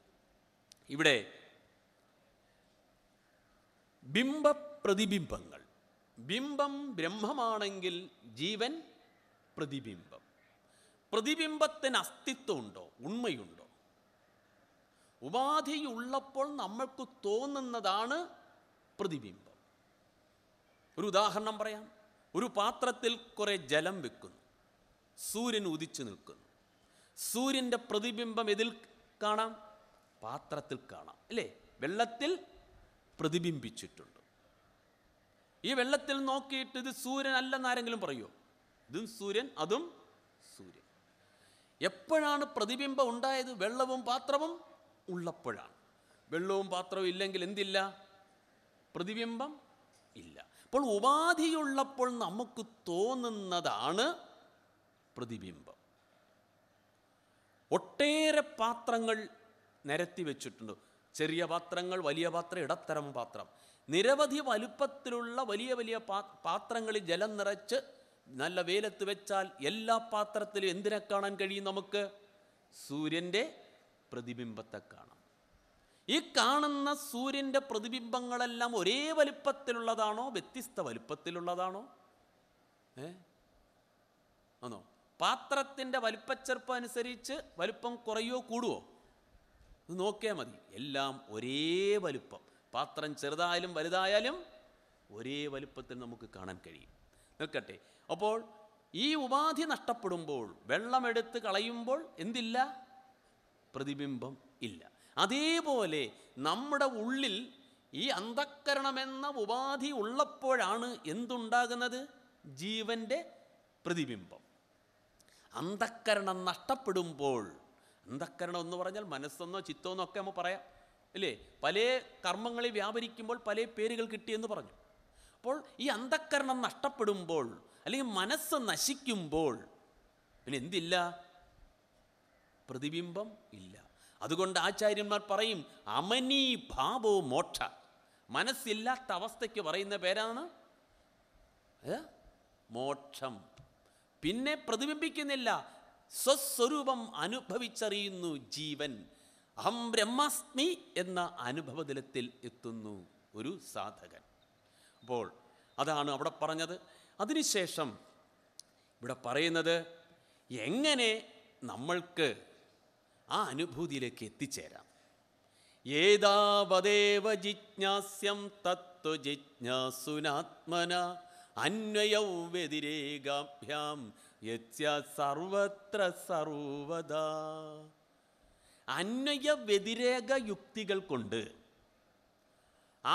ഇവിടെ ബിംബപ്രതിബിംബങ്ങൾ ബിംബം ബ്രഹ്മമാണെങ്കിൽ ജീവൻ പ്രതിബിംബം പ്രതിബിംബത്തിന് അസ്തിത്വമുണ്ടോ ഉണ്മയുണ്ടോ ഉപാധിയുള്ളപ്പോൾ നമ്മൾക്ക് തോന്നുന്നതാണ് പ്രതിബിംബം ഒരു ഉദാഹരണം പറയാം ഒരു പാത്രത്തിൽ കുറേ ജലം വെക്കുന്നു സൂര്യൻ ഉദിച്ചു നിൽക്കുന്നു സൂര്യൻ്റെ പ്രതിബിംബം എതിൽ കാണാം പാത്രത്തിൽ കാണാം അല്ലേ വെള്ളത്തിൽ പ്രതിബിംബിച്ചിട്ടുണ്ട് ഈ വെള്ളത്തിൽ നോക്കിയിട്ട് ഇത് സൂര്യൻ അല്ലെന്നാരെങ്കിലും പറയുമോ ഇതും സൂര്യൻ അതും സൂര്യൻ എപ്പോഴാണ് പ്രതിബിംബം ഉണ്ടായത് വെള്ളവും പാത്രവും ഉള്ളപ്പോഴാണ് വെള്ളവും പാത്രവും ഇല്ലെങ്കിൽ എന്തില്ല പ്രതിബിംബം ഇല്ല അപ്പോൾ ഉപാധിയുള്ളപ്പോൾ നമുക്ക് തോന്നുന്നതാണ് പ്രതിബിംബം ഒട്ടേറെ പാത്രങ്ങൾ നിരത്തി വെച്ചിട്ടുണ്ട് ചെറിയ പാത്രങ്ങൾ വലിയ പാത്രം ഇടത്തരം പാത്രം നിരവധി വലുപ്പത്തിലുള്ള വലിയ വലിയ പാത്രങ്ങളിൽ ജലം നിറച്ച് നല്ല വെയിലത്ത് വെച്ചാൽ എല്ലാ പാത്രത്തിലും എന്തിനെ കാണാൻ കഴിയും നമുക്ക് സൂര്യൻ്റെ പ്രതിബിംബത്തെ കാണാം ഈ കാണുന്ന സൂര്യൻ്റെ പ്രതിബിംബങ്ങളെല്ലാം ഒരേ വലിപ്പത്തിലുള്ളതാണോ വ്യത്യസ്ത വലിപ്പത്തിലുള്ളതാണോ ഏ ആണോ പാത്രത്തിൻ്റെ വലിപ്പച്ചെറുപ്പം അനുസരിച്ച് വലിപ്പം കുറയോ കൂടുവോ ഇത് നോക്കിയാൽ മതി എല്ലാം ഒരേ വലിപ്പം പാത്രം ചെറുതായാലും വലുതായാലും ഒരേ വലിപ്പത്തിൽ നമുക്ക് കാണാൻ കഴിയും നിൽക്കട്ടെ അപ്പോൾ ഈ ഉപാധി നഷ്ടപ്പെടുമ്പോൾ വെള്ളമെടുത്ത് കളയുമ്പോൾ എന്തില്ല പ്രതിബിംബം ഇല്ല അതേപോലെ നമ്മുടെ ഉള്ളിൽ ഈ അന്ധക്കരണമെന്ന ഉപാധി ഉള്ളപ്പോഴാണ് എന്തുണ്ടാകുന്നത് ജീവൻ്റെ പ്രതിബിംബം അന്ധക്കരണം നഷ്ടപ്പെടുമ്പോൾ അന്ധക്കരണം എന്ന് പറഞ്ഞാൽ മനസ്സെന്നോ ചിത്തമെന്നോ ഒക്കെ നമ്മൾ പറയാം ഇല്ലേ പല കർമ്മങ്ങളെ വ്യാപരിക്കുമ്പോൾ പല പേരുകൾ കിട്ടിയെന്ന് പറഞ്ഞു അപ്പോൾ ഈ അന്ധക്കരണം നഷ്ടപ്പെടുമ്പോൾ അല്ലെങ്കിൽ മനസ്സ് നശിക്കുമ്പോൾ പിന്നെ എന്തില്ല പ്രതിബിംബം ഇല്ല അതുകൊണ്ട് ആചാര്യന്മാർ പറയും അമനീ ഭാവോ മോക്ഷ മനസ്സില്ലാത്ത അവസ്ഥയ്ക്ക് പറയുന്ന പേരാണ് മോക്ഷം പിന്നെ പ്രതിബിംബിക്കുന്നില്ല സ്വസ്വരൂപം അനുഭവിച്ചറിയുന്നു ജീവൻ അഹം ബ്രഹ്മാസ്മി എന്ന അനുഭവതലത്തിൽ എത്തുന്നു ഒരു സാധകൻ അപ്പോൾ അതാണ് അവിടെ പറഞ്ഞത് അതിനുശേഷം ഇവിടെ പറയുന്നത് എങ്ങനെ നമ്മൾക്ക് ആ അനുഭൂതിയിലേക്ക് എത്തിച്ചേരാം ഏതാവദേവ ജിജ്ഞാസ്യം തത്വ ജിജ്ഞാസുനാത്മന അന്വയവ്യതിരേകാഭ്യാം യച്ച സർവത്ര സർവദാ അന്വയ വ്യതിരേക യുക്തികൾ കൊണ്ട്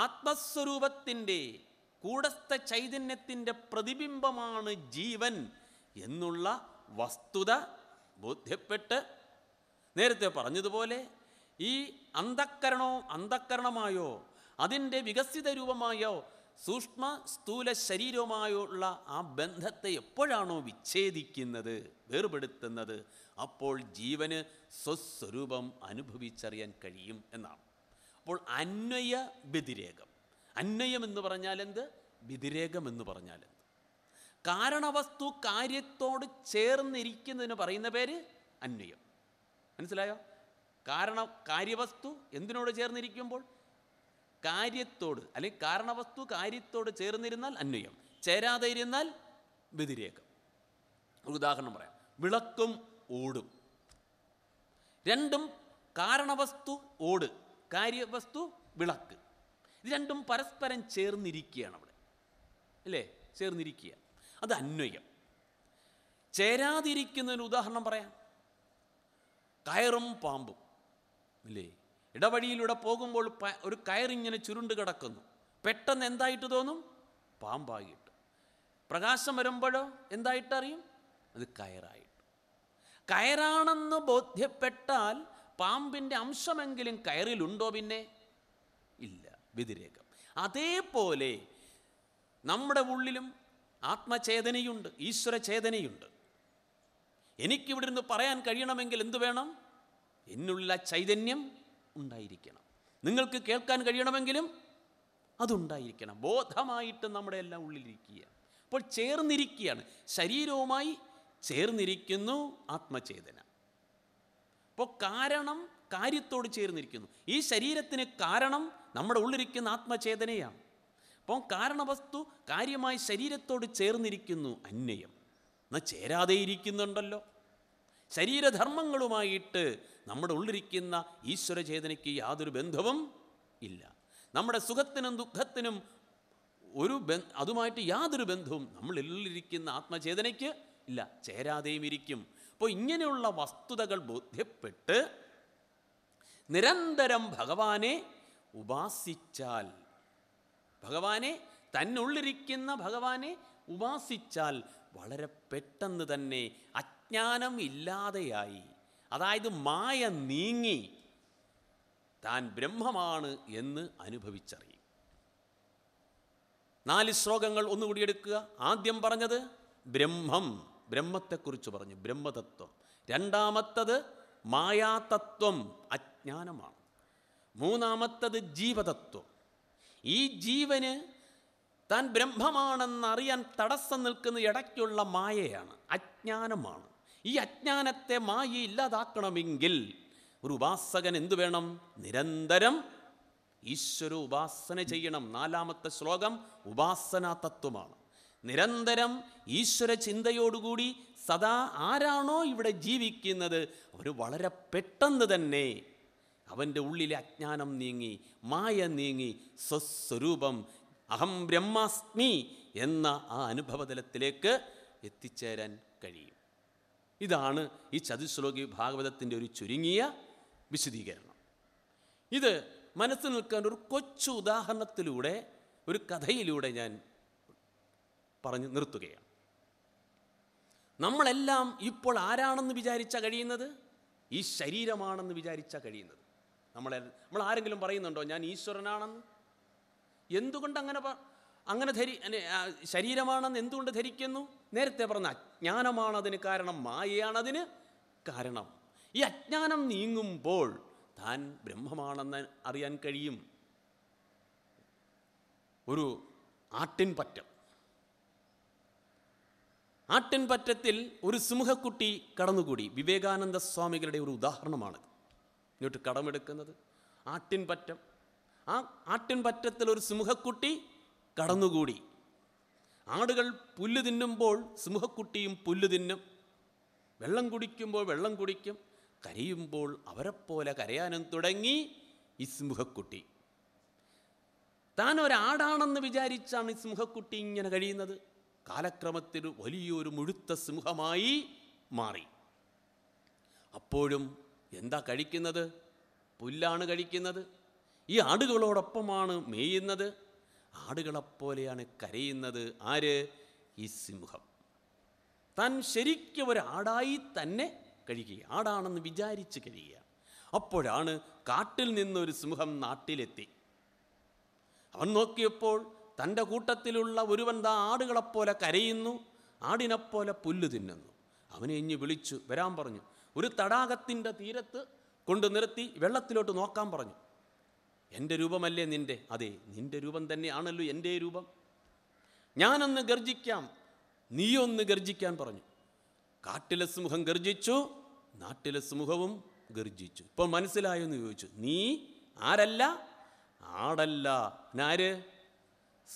ആത്മസ്വരൂപത്തിൻ്റെ കൂടസ്ഥ ചൈതന്യത്തിൻ്റെ പ്രതിബിംബമാണ് ജീവൻ എന്നുള്ള വസ്തുത ബോധ്യപ്പെട്ട് നേരത്തെ പറഞ്ഞതുപോലെ ഈ അന്ധക്കരണോ അന്ധക്കരണമായോ അതിൻ്റെ വികസിത രൂപമായോ സൂക്ഷ്മ സ്ഥൂല ശരീരവുമായോ ഉള്ള ആ ബന്ധത്തെ എപ്പോഴാണോ വിച്ഛേദിക്കുന്നത് വേർപെടുത്തുന്നത് അപ്പോൾ ജീവന് സ്വസ്വരൂപം അനുഭവിച്ചറിയാൻ കഴിയും എന്നാണ് അപ്പോൾ അന്വയ വ്യതിരേകം അന്വയം എന്ന് പറഞ്ഞാൽ എന്ത് വ്യതിരേകം എന്ന് പറഞ്ഞാൽ എന്ത് കാരണവസ്തു കാര്യത്തോട് ചേർന്നിരിക്കുന്നതിന് പറയുന്ന പേര് അന്വയം മനസ്സിലായോ കാരണം കാര്യവസ്തു എന്തിനോട് ചേർന്നിരിക്കുമ്പോൾ കാര്യത്തോട് അല്ലെങ്കിൽ കാരണവസ്തു കാര്യത്തോട് ചേർന്നിരുന്നാൽ അന്വയം ചേരാതെ ഇരുന്നാൽ വ്യതിരേക്കം ഒരു ഉദാഹരണം പറയാം വിളക്കും ഓടും രണ്ടും കാരണവസ്തു ഓട് കാര്യവസ്തു വിളക്ക് ഇത് രണ്ടും പരസ്പരം ചേർന്നിരിക്കുകയാണ് അവിടെ അല്ലേ ചേർന്നിരിക്കുക അത് അന്വയം ചേരാതിരിക്കുന്നതിന് ഉദാഹരണം പറയാം കയറും പാമ്പും ഇല്ലേ ഇടവഴിയിലൂടെ പോകുമ്പോൾ ഒരു കയറിങ്ങനെ ചുരുണ്ട് കിടക്കുന്നു പെട്ടെന്ന് എന്തായിട്ട് തോന്നും പാമ്പായിട്ട് പ്രകാശം വരുമ്പോഴോ എന്തായിട്ടറിയും അത് കയറായിട്ട് കയറാണെന്ന് ബോധ്യപ്പെട്ടാൽ പാമ്പിൻ്റെ അംശമെങ്കിലും കയറിലുണ്ടോ പിന്നെ ഇല്ല വ്യതിരേകം അതേപോലെ നമ്മുടെ ഉള്ളിലും ആത്മചേതനയുണ്ട് ഈശ്വരചേതനയുണ്ട് എനിക്കിവിടെ നിന്ന് പറയാൻ കഴിയണമെങ്കിൽ എന്തു വേണം എന്നുള്ള ചൈതന്യം ഉണ്ടായിരിക്കണം നിങ്ങൾക്ക് കേൾക്കാൻ കഴിയണമെങ്കിലും അതുണ്ടായിരിക്കണം ബോധമായിട്ട് നമ്മുടെ എല്ലാം ഉള്ളിലിരിക്കുക അപ്പോൾ ചേർന്നിരിക്കുകയാണ് ശരീരവുമായി ചേർന്നിരിക്കുന്നു ആത്മചേതന അപ്പോൾ കാരണം കാര്യത്തോട് ചേർന്നിരിക്കുന്നു ഈ ശരീരത്തിന് കാരണം നമ്മുടെ ഉള്ളിരിക്കുന്ന ആത്മചേതനയാണ് അപ്പോൾ കാരണവസ്തു കാര്യമായി ശരീരത്തോട് ചേർന്നിരിക്കുന്നു അന്യം എന്നാൽ ചേരാതെ ഇരിക്കുന്നുണ്ടല്ലോ ശരീരധർമ്മങ്ങളുമായിട്ട് നമ്മുടെ ഉള്ളിരിക്കുന്ന ഈശ്വരചേതനയ്ക്ക് യാതൊരു ബന്ധവും ഇല്ല നമ്മുടെ സുഖത്തിനും ദുഃഖത്തിനും ഒരു അതുമായിട്ട് യാതൊരു ബന്ധവും നമ്മളിലിരിക്കുന്ന ആത്മചേതനയ്ക്ക് ഇല്ല ചേരാതെയും ഇരിക്കും അപ്പോൾ ഇങ്ങനെയുള്ള വസ്തുതകൾ ബോധ്യപ്പെട്ട് നിരന്തരം ഭഗവാനെ ഉപാസിച്ചാൽ ഭഗവാനെ തന്നുള്ളിരിക്കുന്ന ഭഗവാനെ ഉപാസിച്ചാൽ വളരെ പെട്ടെന്ന് തന്നെ അജ്ഞാനം ഇല്ലാതെയായി അതായത് മായ നീങ്ങി താൻ ബ്രഹ്മമാണ് എന്ന് അനുഭവിച്ചറിയും നാല് ശ്ലോകങ്ങൾ ഒന്നുകൂടി എടുക്കുക ആദ്യം പറഞ്ഞത് ബ്രഹ്മം ബ്രഹ്മത്തെക്കുറിച്ച് പറഞ്ഞു ബ്രഹ്മതത്വം രണ്ടാമത്തത് മായാതത്വം അജ്ഞാനമാണ് മൂന്നാമത്തത് ജീവതത്വം ഈ ജീവന് താൻ ബ്രഹ്മമാണെന്നറിയാൻ തടസ്സം നിൽക്കുന്ന ഇടയ്ക്കുള്ള മായയാണ് അജ്ഞാനമാണ് ഈ അജ്ഞാനത്തെ മായ ഇല്ലാതാക്കണമെങ്കിൽ ഒരു ഉപാസകൻ എന്തു വേണം നിരന്തരം ഈശ്വര ഉപാസന ചെയ്യണം നാലാമത്തെ ശ്ലോകം ഉപാസനാ തത്വമാണ് നിരന്തരം ഈശ്വര ചിന്തയോടുകൂടി സദാ ആരാണോ ഇവിടെ ജീവിക്കുന്നത് അവർ വളരെ പെട്ടെന്ന് തന്നെ അവൻ്റെ ഉള്ളിലെ അജ്ഞാനം നീങ്ങി മായ നീങ്ങി സ്വസ്വരൂപം അഹം ബ്രഹ്മാസ്മി എന്ന ആ അനുഭവതലത്തിലേക്ക് എത്തിച്ചേരാൻ കഴിയും ഇതാണ് ഈ ചതുശ്ലോകി ഭാഗവതത്തിൻ്റെ ഒരു ചുരുങ്ങിയ വിശദീകരണം ഇത് മനസ്സിൽ നിൽക്കാൻ ഒരു കൊച്ചു ഉദാഹരണത്തിലൂടെ ഒരു കഥയിലൂടെ ഞാൻ പറഞ്ഞു നിർത്തുകയാണ് നമ്മളെല്ലാം ഇപ്പോൾ ആരാണെന്ന് വിചാരിച്ചാൽ കഴിയുന്നത് ഈ ശരീരമാണെന്ന് വിചാരിച്ചാൽ കഴിയുന്നത് നമ്മളെ നമ്മൾ ആരെങ്കിലും പറയുന്നുണ്ടോ ഞാൻ ഈശ്വരനാണെന്ന് എന്തുകൊണ്ട് അങ്ങനെ അങ്ങനെ ധരി ശരീരമാണെന്ന് എന്തുകൊണ്ട് ധരിക്കുന്നു നേരത്തെ പറഞ്ഞ അജ്ഞാനമാണതിന് കാരണം മായയാണതിന് കാരണം ഈ അജ്ഞാനം നീങ്ങുമ്പോൾ താൻ ബ്രഹ്മമാണെന്ന് അറിയാൻ കഴിയും ഒരു ആട്ടിൻ പറ്റം ആട്ടിൻ പറ്റത്തിൽ ഒരു സിംഹക്കുട്ടി കടന്നുകൂടി വിവേകാനന്ദ സ്വാമികളുടെ ഒരു ഉദാഹരണമാണ് ഇങ്ങോട്ട് കടമെടുക്കുന്നത് ആട്ടിൻ പറ്റം ആ ആട്ടിൻപറ്റത്തിൽ ഒരു സിംഹക്കുട്ടി കടന്നുകൂടി ആടുകൾ പുല്ല് തിന്നുമ്പോൾ സിംഹക്കുട്ടിയും പുല്ല് തിന്നും വെള്ളം കുടിക്കുമ്പോൾ വെള്ളം കുടിക്കും കരയുമ്പോൾ അവരെപ്പോലെ കരയാനും തുടങ്ങി ഈ സിംഹക്കുട്ടി താൻ ഒരാടാണെന്ന് വിചാരിച്ചാണ് ഈ സിംഹക്കുട്ടി ഇങ്ങനെ കഴിയുന്നത് കാലക്രമത്തിൽ വലിയൊരു മുഴുത്ത സിംഹമായി മാറി അപ്പോഴും എന്താ കഴിക്കുന്നത് പുല്ലാണ് കഴിക്കുന്നത് ഈ ആടുകളോടൊപ്പമാണ് മേയുന്നത് ആടുകളെപ്പോലെയാണ് കരയുന്നത് ആര് ഈ സിംഹം താൻ ശരിക്കും ആടായി തന്നെ കഴിയുക ആടാണെന്ന് വിചാരിച്ച് കഴിയുക അപ്പോഴാണ് കാട്ടിൽ നിന്നൊരു സിംഹം നാട്ടിലെത്തി അവൻ നോക്കിയപ്പോൾ തൻ്റെ കൂട്ടത്തിലുള്ള ഒരുവൻ താ ആടുകളെപ്പോലെ കരയുന്നു ആടിനെപ്പോലെ പുല്ല് തിന്നുന്നു അവനെ ഇഞ്ഞ് വിളിച്ചു വരാൻ പറഞ്ഞു ഒരു തടാകത്തിൻ്റെ തീരത്ത് കൊണ്ടു നിർത്തി വെള്ളത്തിലോട്ട് നോക്കാൻ പറഞ്ഞു എൻ്റെ രൂപമല്ലേ നിൻ്റെ അതെ നിൻ്റെ രൂപം തന്നെയാണല്ലോ എൻ്റെ രൂപം ഞാനൊന്ന് ഗർജിക്കാം നീയൊന്ന് ഗർജിക്കാൻ പറഞ്ഞു കാട്ടിലെ സമൂഹം ഗർജിച്ചു നാട്ടിലെ സമൂഹവും ഗർജിച്ചു ഇപ്പോൾ മനസ്സിലായെന്ന് ചോദിച്ചു നീ ആരല്ല ആടല്ല ഞാര്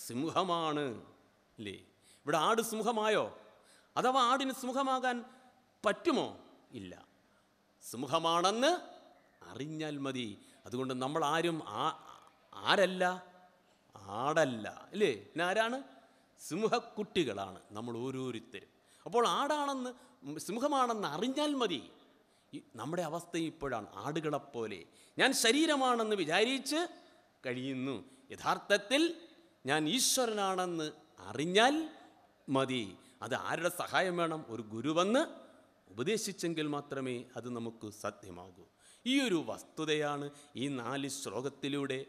സിംഹമാണ് അല്ലേ ഇവിടെ ആട് സിംഹമായോ അഥവാ ആടിന് സിംഹമാകാൻ പറ്റുമോ ഇല്ല സിംഹമാണെന്ന് അറിഞ്ഞാൽ മതി അതുകൊണ്ട് നമ്മൾ ആരും ആ ആരല്ല ആടല്ല അല്ലേ പിന്നെ ആരാണ് സിംഹക്കുട്ടികളാണ് നമ്മൾ ഓരോരുത്തരും അപ്പോൾ ആടാണെന്ന് സിംഹമാണെന്ന് അറിഞ്ഞാൽ മതി നമ്മുടെ അവസ്ഥ ഇപ്പോഴാണ് ആടുകളെപ്പോലെ ഞാൻ ശരീരമാണെന്ന് വിചാരിച്ച് കഴിയുന്നു യഥാർത്ഥത്തിൽ ഞാൻ ഈശ്വരനാണെന്ന് അറിഞ്ഞാൽ മതി അത് ആരുടെ സഹായം വേണം ഒരു ഗുരുവെന്ന് ഉപദേശിച്ചെങ്കിൽ മാത്രമേ അത് നമുക്ക് സാധ്യമാകൂ ഈ ഒരു വസ്തുതയാണ് ഈ നാല് ശ്ലോകത്തിലൂടെ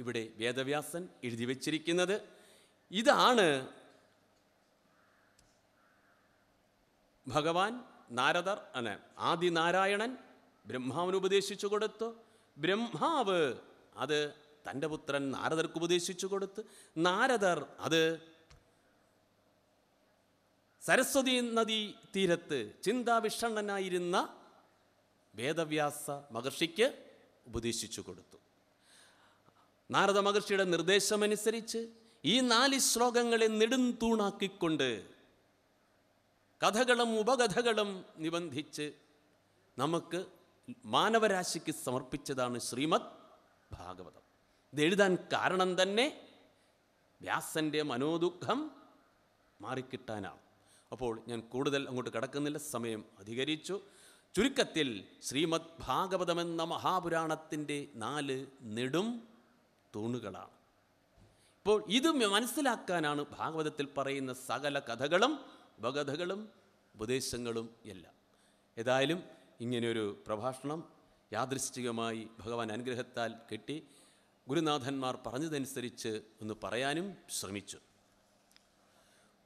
ഇവിടെ വേദവ്യാസൻ എഴുതി വച്ചിരിക്കുന്നത് ഇതാണ് ഭഗവാൻ നാരദർ അല്ല ആദിനാരായണൻ ബ്രഹ്മാവിന് ഉപദേശിച്ചു കൊടുത്തു ബ്രഹ്മാവ് അത് തൻ്റെ പുത്രൻ നാരദർക്ക് ഉപദേശിച്ചു കൊടുത്ത് നാരദർ അത് സരസ്വതി നദി തീരത്ത് ചിന്താവിഷണ്ണനായിരുന്ന വേദവ്യാസ മഹർഷിക്ക് ഉപദേശിച്ചു കൊടുത്തു നാരദ മഹർഷിയുടെ നിർദ്ദേശമനുസരിച്ച് ഈ നാല് ശ്ലോകങ്ങളെ നെടുംതൂണാക്കിക്കൊണ്ട് കഥകളും ഉപകഥകളും നിബന്ധിച്ച് നമുക്ക് മാനവരാശിക്ക് സമർപ്പിച്ചതാണ് ശ്രീമദ് ഭാഗവതം എഴുതാൻ കാരണം തന്നെ വ്യാസൻ്റെ മനോദുഃഖം മാറിക്കിട്ടാനാണ് അപ്പോൾ ഞാൻ കൂടുതൽ അങ്ങോട്ട് കിടക്കുന്നില്ല സമയം അധികരിച്ചു ചുരുക്കത്തിൽ ശ്രീമദ് ഭാഗവതമെന്ന മഹാപുരാണത്തിൻ്റെ നാല് നെടും തൂണുകളാണ് ഇപ്പോൾ ഇത് മനസ്സിലാക്കാനാണ് ഭാഗവതത്തിൽ പറയുന്ന സകല കഥകളും ഉപകഥകളും ഉപദേശങ്ങളും എല്ലാം ഏതായാലും ഇങ്ങനെയൊരു പ്രഭാഷണം യാദൃശ്ചികമായി ഭഗവാൻ അനുഗ്രഹത്താൽ കെട്ടി ഗുരുനാഥന്മാർ പറഞ്ഞതനുസരിച്ച് ഒന്ന് പറയാനും ശ്രമിച്ചു